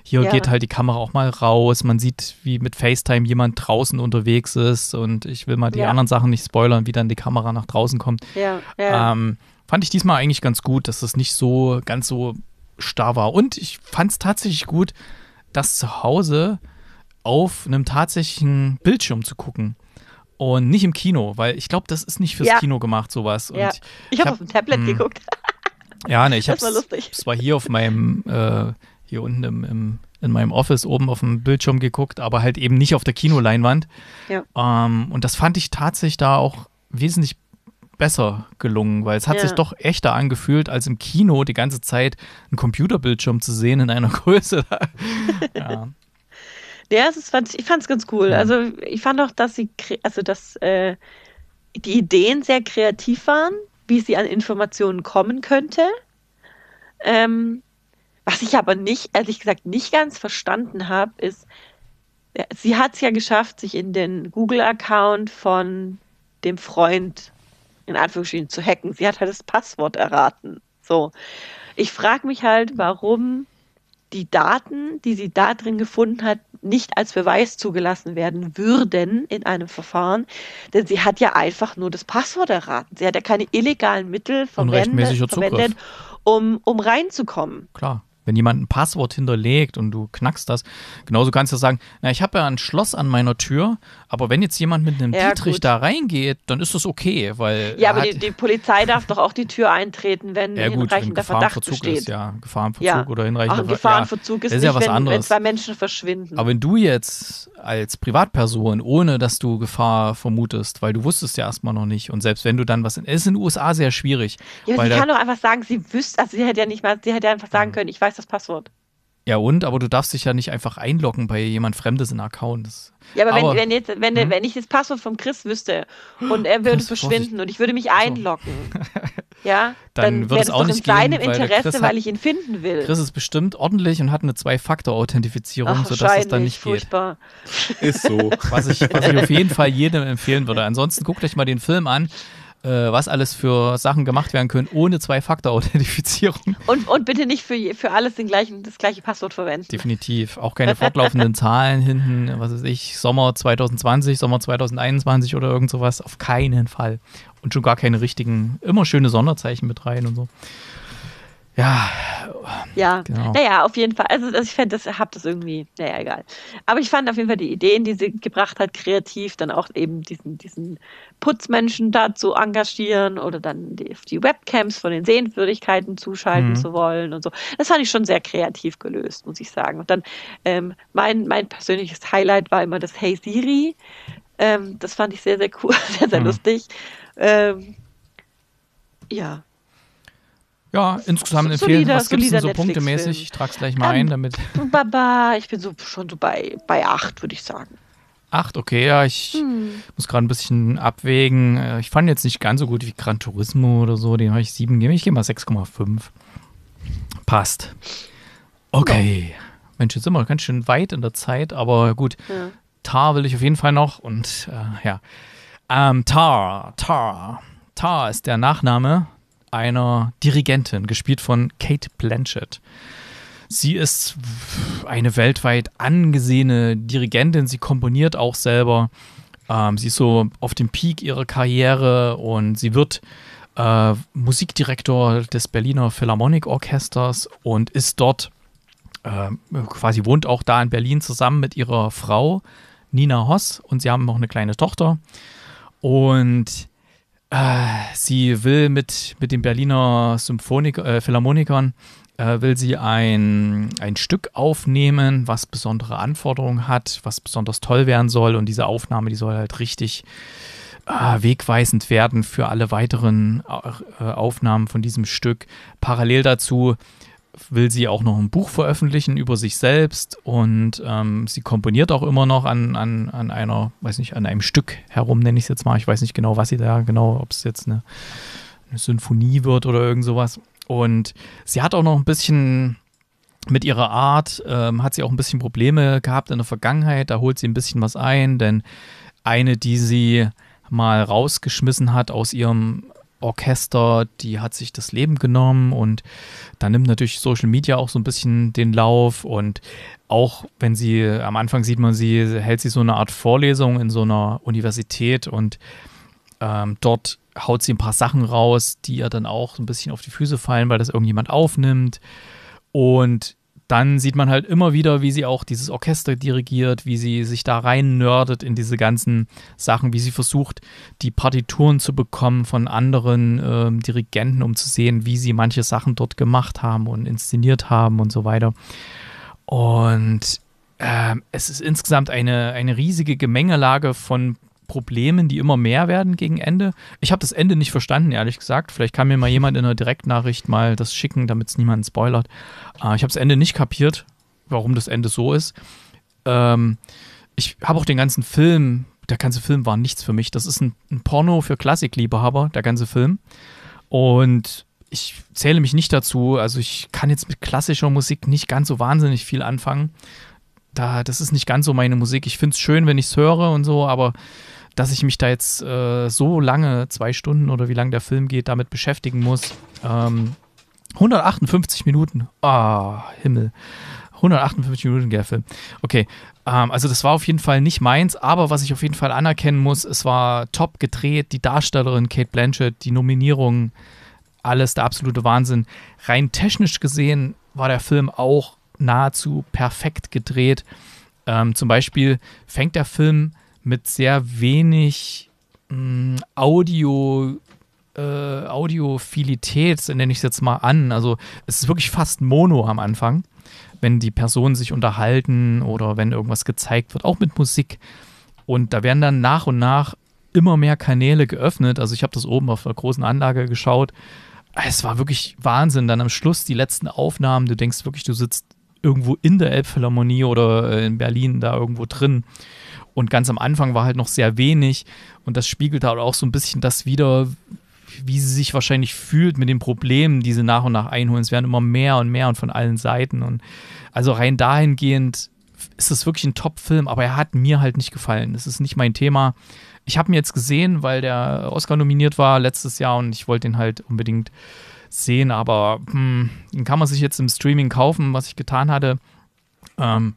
Hier ja. geht halt die Kamera auch mal raus. Man sieht, wie mit FaceTime jemand draußen unterwegs ist. Und ich will mal die ja. anderen Sachen nicht spoilern, wie dann die Kamera nach draußen kommt. Ja, ja. Ähm, fand ich diesmal eigentlich ganz gut, dass das nicht so ganz so starr war. Und ich fand es tatsächlich gut, das zu Hause auf einem tatsächlichen Bildschirm zu gucken. Und nicht im Kino, weil ich glaube, das ist nicht fürs ja. Kino gemacht, sowas. Ja. Ich, ich habe hab, auf dem Tablet mh, hm. geguckt. Ja, ne, ich habe es war hier auf meinem äh, hier unten im, im, in meinem Office oben auf dem Bildschirm geguckt, aber halt eben nicht auf der Kinoleinwand. Ja. Ähm, und das fand ich tatsächlich da auch wesentlich besser gelungen, weil es hat ja. sich doch echter angefühlt, als im Kino die ganze Zeit einen Computerbildschirm zu sehen in einer Größe. ja. ja, es ist, ich fand es ganz cool. Ja. Also ich fand auch, dass sie, also dass äh, die Ideen sehr kreativ waren, wie sie an Informationen kommen könnte. Ähm, was ich aber nicht, ehrlich gesagt, nicht ganz verstanden habe, ist, sie hat es ja geschafft, sich in den Google-Account von dem Freund in Anführungsstrichen zu hacken. Sie hat halt das Passwort erraten. So. Ich frage mich halt, warum die Daten, die sie da drin gefunden hat, nicht als Beweis zugelassen werden würden in einem Verfahren, denn sie hat ja einfach nur das Passwort erraten. Sie hat ja keine illegalen Mittel verwendet, verwendet um, um reinzukommen. Klar. Wenn jemand ein Passwort hinterlegt und du knackst das, genauso kannst du sagen, na, ich habe ja ein Schloss an meiner Tür, aber wenn jetzt jemand mit einem ja, Dietrich gut. da reingeht, dann ist das okay, weil. Ja, aber die, die, Polizei darf doch auch die Tür eintreten, wenn ja, gut, hinreichender wenn Verdacht besteht. Ist, ja, Gefahrenverzug ja. oder hinreichender Verdacht. Gefahrenverzug ja, ist, ist nicht, ja was anderes. wenn zwei Menschen verschwinden. Aber wenn du jetzt als Privatperson, ohne dass du Gefahr vermutest, weil du wusstest ja erstmal noch nicht und selbst wenn du dann was Es ist in den USA sehr schwierig. Ja, aber sie kann doch einfach sagen, sie wüsste, also sie hätte ja nicht mal, sie hätte einfach sagen mhm. können, ich weiß weiß das Passwort. Ja und, aber du darfst dich ja nicht einfach einloggen bei jemand Fremdes in Accounts. Ja, aber, aber wenn, wenn, jetzt, wenn, hm? wenn ich das Passwort vom Chris wüsste und er würde verschwinden und ich würde mich einloggen, ja, dann, dann wäre es auch nicht in deinem gehen, Interesse, weil, weil ich ihn finden will. Chris ist bestimmt ordentlich und hat eine Zwei-Faktor-Authentifizierung, sodass es dann nicht furchtbar. geht. Ist so. Was ich, was ich auf jeden Fall jedem empfehlen würde. Ansonsten guckt euch mal den Film an äh, was alles für Sachen gemacht werden können ohne Zwei-Faktor-Authentifizierung. Und, und bitte nicht für, für alles den gleichen, das gleiche Passwort verwenden. Definitiv. Auch keine fortlaufenden Zahlen hinten, was weiß ich, Sommer 2020, Sommer 2021 oder irgend sowas. Auf keinen Fall. Und schon gar keine richtigen, immer schöne Sonderzeichen mit rein und so. Ja. Ja, genau. naja, auf jeden Fall. Also ich fände, das habe das irgendwie, naja, egal. Aber ich fand auf jeden Fall die Ideen, die sie gebracht hat, kreativ, dann auch eben diesen, diesen Putzmenschen da zu engagieren oder dann die, die Webcams von den Sehenswürdigkeiten zuschalten mhm. zu wollen und so. Das fand ich schon sehr kreativ gelöst, muss ich sagen. Und dann ähm, mein, mein persönliches Highlight war immer das Hey Siri. Ähm, das fand ich sehr, sehr cool, sehr, sehr mhm. lustig. Ähm, ja, ja, insgesamt empfehlen, solider, was gibt es denn so punktemäßig? Ich trage es gleich mal ähm, ein, damit. Baba, ich bin so, schon so bei, bei acht, würde ich sagen. Acht, okay, ja, ich hm. muss gerade ein bisschen abwägen. Äh, ich fand jetzt nicht ganz so gut wie Gran Turismo oder so, den habe ich sieben gegeben. Ich gehe mal 6,5. Passt. Okay. Ja. Mensch, jetzt sind wir ganz schön weit in der Zeit, aber gut. Ja. Tar will ich auf jeden Fall noch und äh, ja. Ähm, Tar, Tar. Tar ist der Nachname einer Dirigentin, gespielt von Kate Blanchett. Sie ist eine weltweit angesehene Dirigentin, sie komponiert auch selber. Ähm, sie ist so auf dem Peak ihrer Karriere und sie wird äh, Musikdirektor des Berliner Philharmonic Orchesters und ist dort äh, quasi wohnt auch da in Berlin zusammen mit ihrer Frau Nina Hoss und sie haben auch eine kleine Tochter. Und äh, sie will mit, mit den Berliner Symphonik, äh, Philharmonikern äh, will sie ein, ein Stück aufnehmen, was besondere Anforderungen hat, was besonders toll werden soll. Und diese Aufnahme, die soll halt richtig äh, wegweisend werden für alle weiteren äh, Aufnahmen von diesem Stück. Parallel dazu will sie auch noch ein Buch veröffentlichen über sich selbst und ähm, sie komponiert auch immer noch an, an, an einer, weiß nicht, an einem Stück herum, nenne ich es jetzt mal. Ich weiß nicht genau, was sie da genau, ob es jetzt eine, eine Symphonie wird oder irgend sowas. Und sie hat auch noch ein bisschen mit ihrer Art, ähm, hat sie auch ein bisschen Probleme gehabt in der Vergangenheit. Da holt sie ein bisschen was ein, denn eine, die sie mal rausgeschmissen hat aus ihrem Orchester, die hat sich das Leben genommen und da nimmt natürlich Social Media auch so ein bisschen den Lauf und auch wenn sie, am Anfang sieht man sie, hält sie so eine Art Vorlesung in so einer Universität und ähm, dort haut sie ein paar Sachen raus, die ihr dann auch so ein bisschen auf die Füße fallen, weil das irgendjemand aufnimmt und dann sieht man halt immer wieder, wie sie auch dieses Orchester dirigiert, wie sie sich da rein nerdet in diese ganzen Sachen, wie sie versucht, die Partituren zu bekommen von anderen äh, Dirigenten, um zu sehen, wie sie manche Sachen dort gemacht haben und inszeniert haben und so weiter. Und ähm, es ist insgesamt eine, eine riesige Gemengelage von Problemen, die immer mehr werden gegen Ende. Ich habe das Ende nicht verstanden, ehrlich gesagt. Vielleicht kann mir mal jemand in einer Direktnachricht mal das schicken, damit es niemanden spoilert. Äh, ich habe das Ende nicht kapiert, warum das Ende so ist. Ähm, ich habe auch den ganzen Film, der ganze Film war nichts für mich. Das ist ein, ein Porno für Klassikliebehaber, der ganze Film. Und ich zähle mich nicht dazu. Also ich kann jetzt mit klassischer Musik nicht ganz so wahnsinnig viel anfangen. Da, das ist nicht ganz so meine Musik. Ich finde es schön, wenn ich es höre und so, aber dass ich mich da jetzt äh, so lange, zwei Stunden oder wie lange der Film geht, damit beschäftigen muss. Ähm, 158 Minuten. Ah, oh, Himmel. 158 Minuten der Film. Okay, ähm, also das war auf jeden Fall nicht meins, aber was ich auf jeden Fall anerkennen muss, es war top gedreht. Die Darstellerin Kate Blanchett, die Nominierungen, alles der absolute Wahnsinn. Rein technisch gesehen war der Film auch nahezu perfekt gedreht. Ähm, zum Beispiel fängt der Film mit sehr wenig mh, hm, Audio äh, Audiophilität, nenne ich es jetzt mal an. Also es ist wirklich fast Mono am Anfang, wenn die Personen sich unterhalten oder wenn irgendwas gezeigt wird, auch mit Musik. Und da werden dann nach und nach immer mehr Kanäle geöffnet. Also ich habe das oben auf der großen Anlage geschaut. Es war wirklich Wahnsinn. Dann am Schluss die letzten Aufnahmen, du denkst wirklich, du sitzt irgendwo in der Elbphilharmonie oder äh, in Berlin da irgendwo drin und ganz am Anfang war halt noch sehr wenig. Und das spiegelt halt auch so ein bisschen das wieder, wie sie sich wahrscheinlich fühlt mit den Problemen, die sie nach und nach einholen. Es werden immer mehr und mehr und von allen Seiten. Und also rein dahingehend ist es wirklich ein Top-Film, aber er hat mir halt nicht gefallen. Das ist nicht mein Thema. Ich habe ihn jetzt gesehen, weil der Oscar nominiert war letztes Jahr und ich wollte ihn halt unbedingt sehen, aber hm, den kann man sich jetzt im Streaming kaufen, was ich getan hatte. Ähm,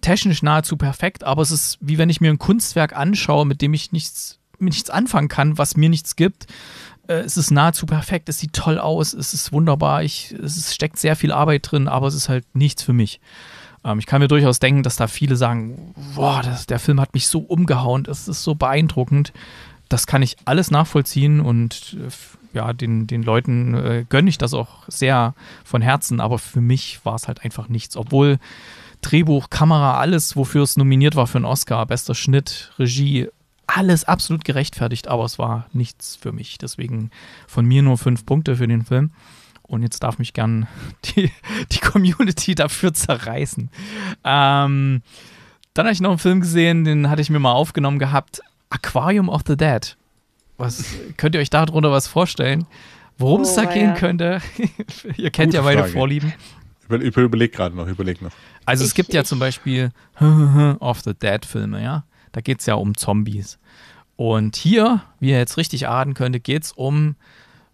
technisch nahezu perfekt, aber es ist wie wenn ich mir ein Kunstwerk anschaue, mit dem ich nichts, mit nichts anfangen kann, was mir nichts gibt. Äh, es ist nahezu perfekt, es sieht toll aus, es ist wunderbar, ich, es steckt sehr viel Arbeit drin, aber es ist halt nichts für mich. Ähm, ich kann mir durchaus denken, dass da viele sagen, boah, das, der Film hat mich so umgehauen, es ist so beeindruckend. Das kann ich alles nachvollziehen und äh, ja, den, den Leuten äh, gönne ich das auch sehr von Herzen, aber für mich war es halt einfach nichts, obwohl Drehbuch, Kamera, alles, wofür es nominiert war für einen Oscar, bester Schnitt, Regie, alles absolut gerechtfertigt, aber es war nichts für mich. Deswegen von mir nur fünf Punkte für den Film. Und jetzt darf mich gern die, die Community dafür zerreißen. Ähm, dann habe ich noch einen Film gesehen, den hatte ich mir mal aufgenommen gehabt. Aquarium of the Dead. Was könnt ihr euch darunter was vorstellen? Worum es oh, da ja. gehen könnte? ihr kennt Gute ja meine Frage. Vorlieben. Ich überlege gerade noch, überlege noch. Also ich, es gibt ja zum Beispiel Of the Dead Filme, ja. Da geht es ja um Zombies. Und hier, wie ihr jetzt richtig ahnen könnte, geht es um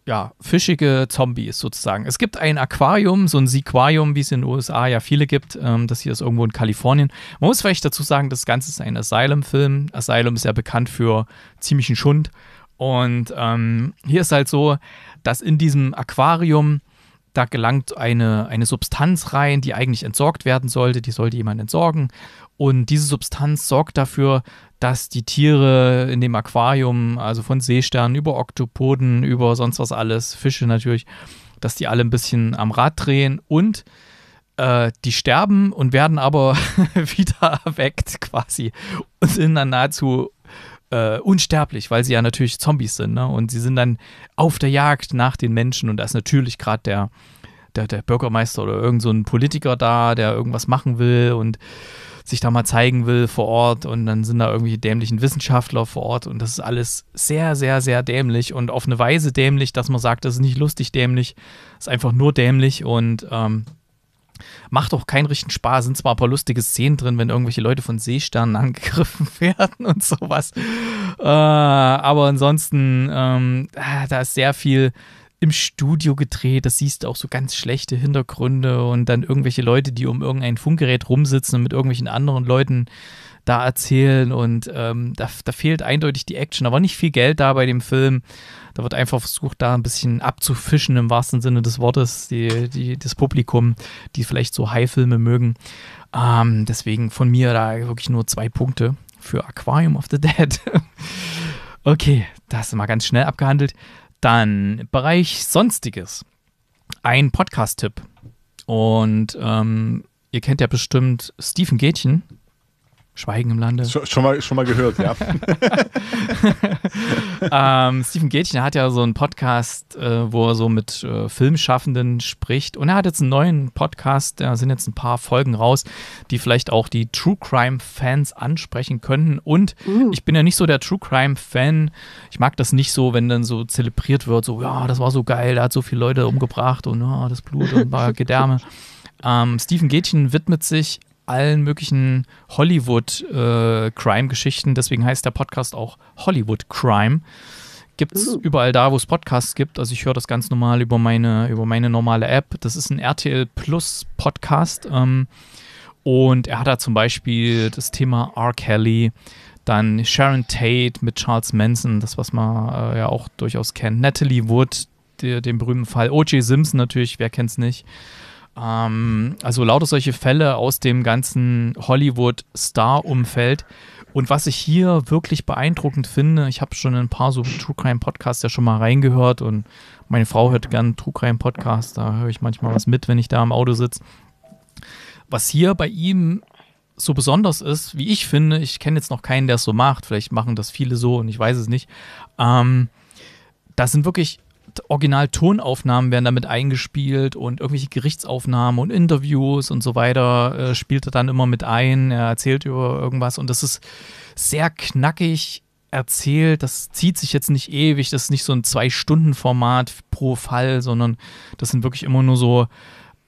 ja, fischige Zombies sozusagen. Es gibt ein Aquarium, so ein Sequarium, wie es in den USA ja viele gibt. Ähm, das hier ist irgendwo in Kalifornien. Man muss vielleicht dazu sagen, das Ganze ist ein Asylum-Film. Asylum ist ja bekannt für ziemlichen Schund. Und ähm, hier ist halt so, dass in diesem Aquarium da gelangt eine, eine Substanz rein, die eigentlich entsorgt werden sollte, die sollte jemand entsorgen. Und diese Substanz sorgt dafür, dass die Tiere in dem Aquarium, also von Seesternen über Oktopoden, über sonst was alles, Fische natürlich, dass die alle ein bisschen am Rad drehen und äh, die sterben und werden aber wieder erweckt quasi und sind dann nahezu äh, unsterblich, weil sie ja natürlich Zombies sind. Ne? Und sie sind dann auf der Jagd nach den Menschen und da ist natürlich gerade der, der, der, Bürgermeister oder irgend so ein Politiker da, der irgendwas machen will und sich da mal zeigen will vor Ort und dann sind da irgendwelche dämlichen Wissenschaftler vor Ort und das ist alles sehr, sehr, sehr dämlich und auf eine Weise dämlich, dass man sagt, das ist nicht lustig dämlich, ist einfach nur dämlich und ähm, Macht auch keinen richtigen Spaß. Sind zwar ein paar lustige Szenen drin, wenn irgendwelche Leute von Seesternen angegriffen werden und sowas. Äh, aber ansonsten, ähm, äh, da ist sehr viel im Studio gedreht. Das siehst du auch so ganz schlechte Hintergründe und dann irgendwelche Leute, die um irgendein Funkgerät rumsitzen und mit irgendwelchen anderen Leuten da erzählen und ähm, da, da, fehlt eindeutig die Action. Da war nicht viel Geld da bei dem Film. Da wird einfach versucht, da ein bisschen abzufischen im wahrsten Sinne des Wortes, die, die, das Publikum, die vielleicht so High-Filme mögen. Ähm, deswegen von mir da wirklich nur zwei Punkte für Aquarium of the Dead. okay, das ist mal ganz schnell abgehandelt. Dann Bereich Sonstiges. Ein Podcast-Tipp. Und ähm, ihr kennt ja bestimmt Stephen Gätchen Schweigen im Lande. Schon, schon, mal, schon mal gehört, ja. ähm, Steven Gätchen hat ja so einen Podcast, äh, wo er so mit äh, Filmschaffenden spricht. Und er hat jetzt einen neuen Podcast, da sind jetzt ein paar Folgen raus, die vielleicht auch die True Crime-Fans ansprechen könnten. Und uh. ich bin ja nicht so der True Crime-Fan. Ich mag das nicht so, wenn dann so zelebriert wird, so, ja, das war so geil, da hat so viele Leute umgebracht und ja, oh, das Blut und ein paar Gedärme. Ähm, Steven Gätchen widmet sich allen möglichen Hollywood-Crime-Geschichten. Äh, Deswegen heißt der Podcast auch Hollywood Crime. Gibt es uh. überall da, wo es Podcasts gibt. Also ich höre das ganz normal über meine, über meine normale App. Das ist ein RTL Plus Podcast. Ähm, und er hat da zum Beispiel das Thema R. Kelly, dann Sharon Tate mit Charles Manson, das, was man äh, ja auch durchaus kennt. Natalie Wood, die, den berühmten Fall. O.J. Simpson natürlich, wer kennt es nicht. Ähm, also lauter solche Fälle aus dem ganzen Hollywood-Star-Umfeld. Und was ich hier wirklich beeindruckend finde, ich habe schon ein paar so True Crime Podcasts ja schon mal reingehört und meine Frau hört gern True Crime Podcasts, da höre ich manchmal was mit, wenn ich da im Auto sitze. Was hier bei ihm so besonders ist, wie ich finde, ich kenne jetzt noch keinen, der es so macht, vielleicht machen das viele so und ich weiß es nicht. Ähm, da sind wirklich Original-Tonaufnahmen werden damit eingespielt und irgendwelche Gerichtsaufnahmen und Interviews und so weiter äh, spielt er dann immer mit ein. Er erzählt über irgendwas und das ist sehr knackig erzählt. Das zieht sich jetzt nicht ewig. Das ist nicht so ein Zwei-Stunden-Format pro Fall, sondern das sind wirklich immer nur so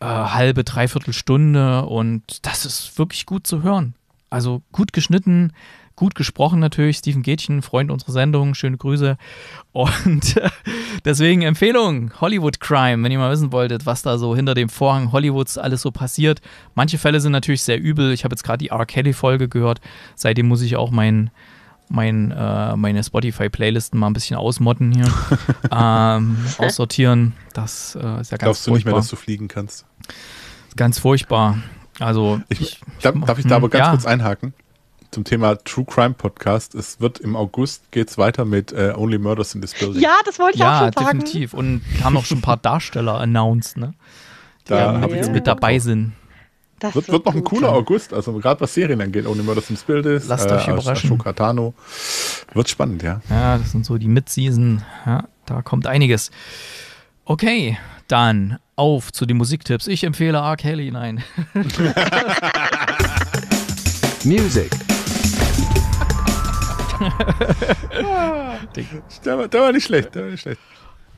äh, halbe, dreiviertel Stunde und das ist wirklich gut zu hören. Also gut geschnitten, gut gesprochen natürlich. Steven Gätchen, Freund unserer Sendung, schöne Grüße. Und äh, deswegen Empfehlung, Hollywood Crime, wenn ihr mal wissen wolltet, was da so hinter dem Vorhang Hollywoods alles so passiert. Manche Fälle sind natürlich sehr übel. Ich habe jetzt gerade die R. Kelly-Folge gehört. Seitdem muss ich auch meinen mein, äh, meine Spotify-Playlisten mal ein bisschen ausmotten hier, ähm, aussortieren. Das äh, ist ja ganz Glaubst furchtbar. du nicht mehr, dass du fliegen kannst? Ganz furchtbar. Also, ich, ich, darf, ich, darf ich da hm, aber ganz ja. kurz einhaken? zum Thema True Crime Podcast. Es wird im August geht's weiter mit äh, Only Murders in this Building. Ja, das wollte ich ja, auch schon sagen. Ja, definitiv. Und haben auch schon ein paar Darsteller announced, ne? Die da jetzt mit dabei sind. Das wird, wird noch ein cooler sein. August, also gerade was Serien angeht, ohne Murders in Build ist, äh, Lasst äh, euch überraschen. Katano. Wird spannend, ja. Ja, das sind so die Mid-Season. Ja, da kommt einiges. Okay, dann auf zu den Musiktipps. Ich empfehle R. Kelly, nein. Music. da, war, der, war, nicht schlecht, da war nicht schlecht.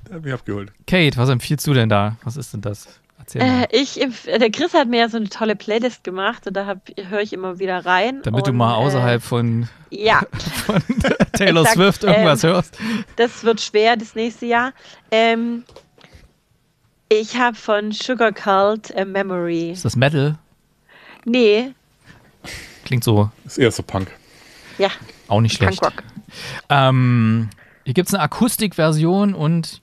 Der hat mich abgeholt. Kate, was empfiehlst du denn da? Was ist denn das? Erzähl mal. Äh, ich, äh, der Chris hat mir ja so eine tolle Playlist gemacht und da höre ich immer wieder rein. Damit und, du mal außerhalb äh, von, ja. von Taylor sag, Swift irgendwas ähm, hörst. Das wird schwer das nächste Jahr. Ähm, ich habe von Sugar Cult A Memory. Ist das Metal? Nee. Klingt so. Ist eher so Punk. Ja, auch nicht schlecht. Punkrock. Ähm, hier gibt es eine Akustikversion und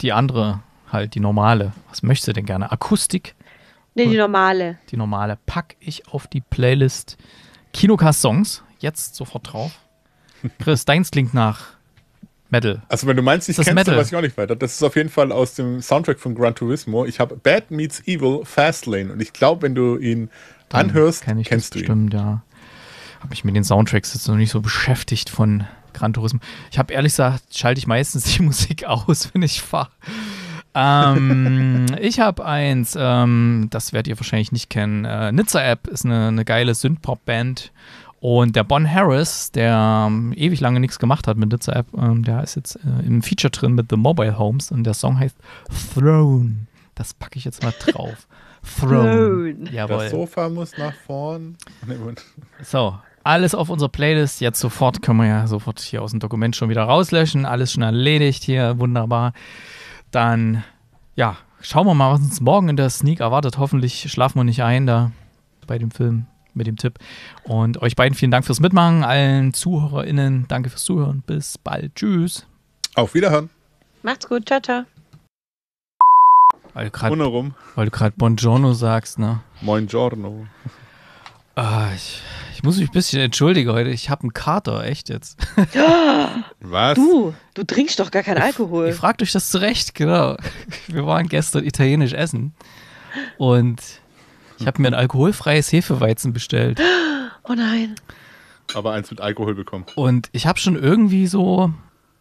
die andere, halt die normale. Was möchtest du denn gerne? Akustik? Nee, die normale. Die normale. Pack ich auf die Playlist Kinocast Songs. Jetzt sofort drauf. Chris, deins klingt nach Metal. Also wenn du meinst, ich kenne weiß ich auch nicht weiter. Das ist auf jeden Fall aus dem Soundtrack von Gran Turismo. Ich habe Bad Meets Evil Fastlane und ich glaube, wenn du ihn dann anhörst, kennst du stimmt, ihn. ja habe mich mit den Soundtracks jetzt noch nicht so beschäftigt von Gran Turismo. Ich habe ehrlich gesagt, schalte ich meistens die Musik aus, wenn ich fahre. ähm, ich habe eins, ähm, das werdet ihr wahrscheinlich nicht kennen. Äh, Nizza App ist eine, eine geile Synthpop-Band. Und der Bon Harris, der ähm, ewig lange nichts gemacht hat mit Nizza App, ähm, der ist jetzt äh, im Feature drin mit The Mobile Homes und der Song heißt Throne. Das packe ich jetzt mal drauf. Throne. Throne. Jawohl. Das Sofa muss nach vorn. Nee, so, alles auf unserer Playlist. Jetzt sofort können wir ja sofort hier aus dem Dokument schon wieder rauslöschen. Alles schon erledigt hier, wunderbar. Dann, ja, schauen wir mal, was uns morgen in der Sneak erwartet. Hoffentlich schlafen wir nicht ein da bei dem Film mit dem Tipp. Und euch beiden vielen Dank fürs Mitmachen. Allen ZuhörerInnen danke fürs Zuhören. Bis bald. Tschüss. Auf Wiederhören. Macht's gut. Ciao, ciao. Weil du gerade Buongiorno sagst, ne? Moin Giorno. Ah, ich, ich, muss mich ein bisschen entschuldigen heute. Ich habe einen Kater, echt jetzt. Was? Du, du trinkst doch gar keinen Alkohol. Ihr fragt euch das zurecht, genau. Wir waren gestern italienisch essen und ich habe mir ein alkoholfreies Hefeweizen bestellt. Oh nein. Aber eins mit Alkohol bekommen. Und ich habe schon irgendwie so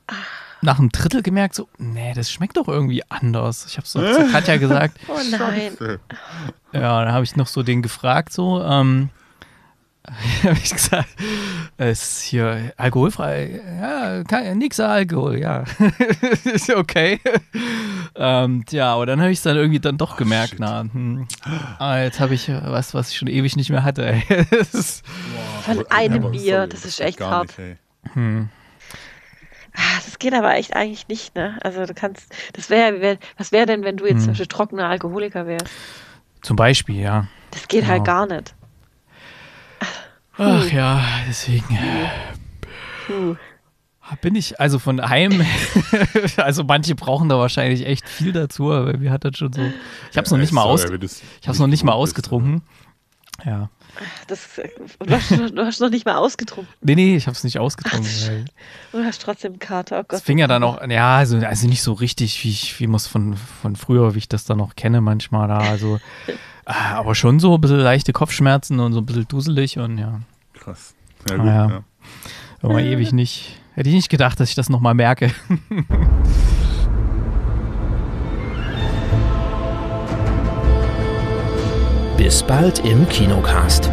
ah. nach einem Drittel gemerkt, so, nee, das schmeckt doch irgendwie anders. Ich habe so zu Katja gesagt. oh nein. Ja, dann habe ich noch so den gefragt, so, ähm, habe ich gesagt, es ist hier alkoholfrei, ja, kein, nixer Alkohol, ja. ist okay. Ähm, ja, aber dann habe ich es dann irgendwie dann doch oh, gemerkt, shit. na, hm, ah, jetzt habe ich äh, was, was ich schon ewig nicht mehr hatte. Ey. Ist, Von einem ja, Bier, sorry, das ist echt hart. Hm. Ah, das geht aber echt eigentlich nicht, ne? Also du kannst, das wäre, wär, was wäre denn, wenn du jetzt hm. zum Beispiel trockener Alkoholiker wärst? Zum Beispiel, ja. Das geht halt genau. halt gar nicht. Ach ja, deswegen. Äh, Puh. Bin ich, also von Heim. also manche brauchen da wahrscheinlich echt viel dazu, aber mir hat das schon so. Ich habe es noch nicht mal, aus, ich hab's noch nicht mal ausgetrunken. Ja. Das, äh, du, hast, du hast noch nicht mal ausgetrunken. Nee, nee, ich habe es nicht ausgetrunken. Ach, du hast trotzdem Kater. Oh Das fing ja oh dann auch, ja, also, also nicht so richtig, wie ich, wie muss von, von früher, wie ich das dann noch kenne manchmal da. Also, äh, aber schon so ein bisschen leichte Kopfschmerzen und so ein bisschen duselig und ja. Krass. Ja, gut, ah, ja. Aber ja. ewig nicht. Hätte ich nicht gedacht, dass ich das nochmal merke. Bis bald im Kinocast.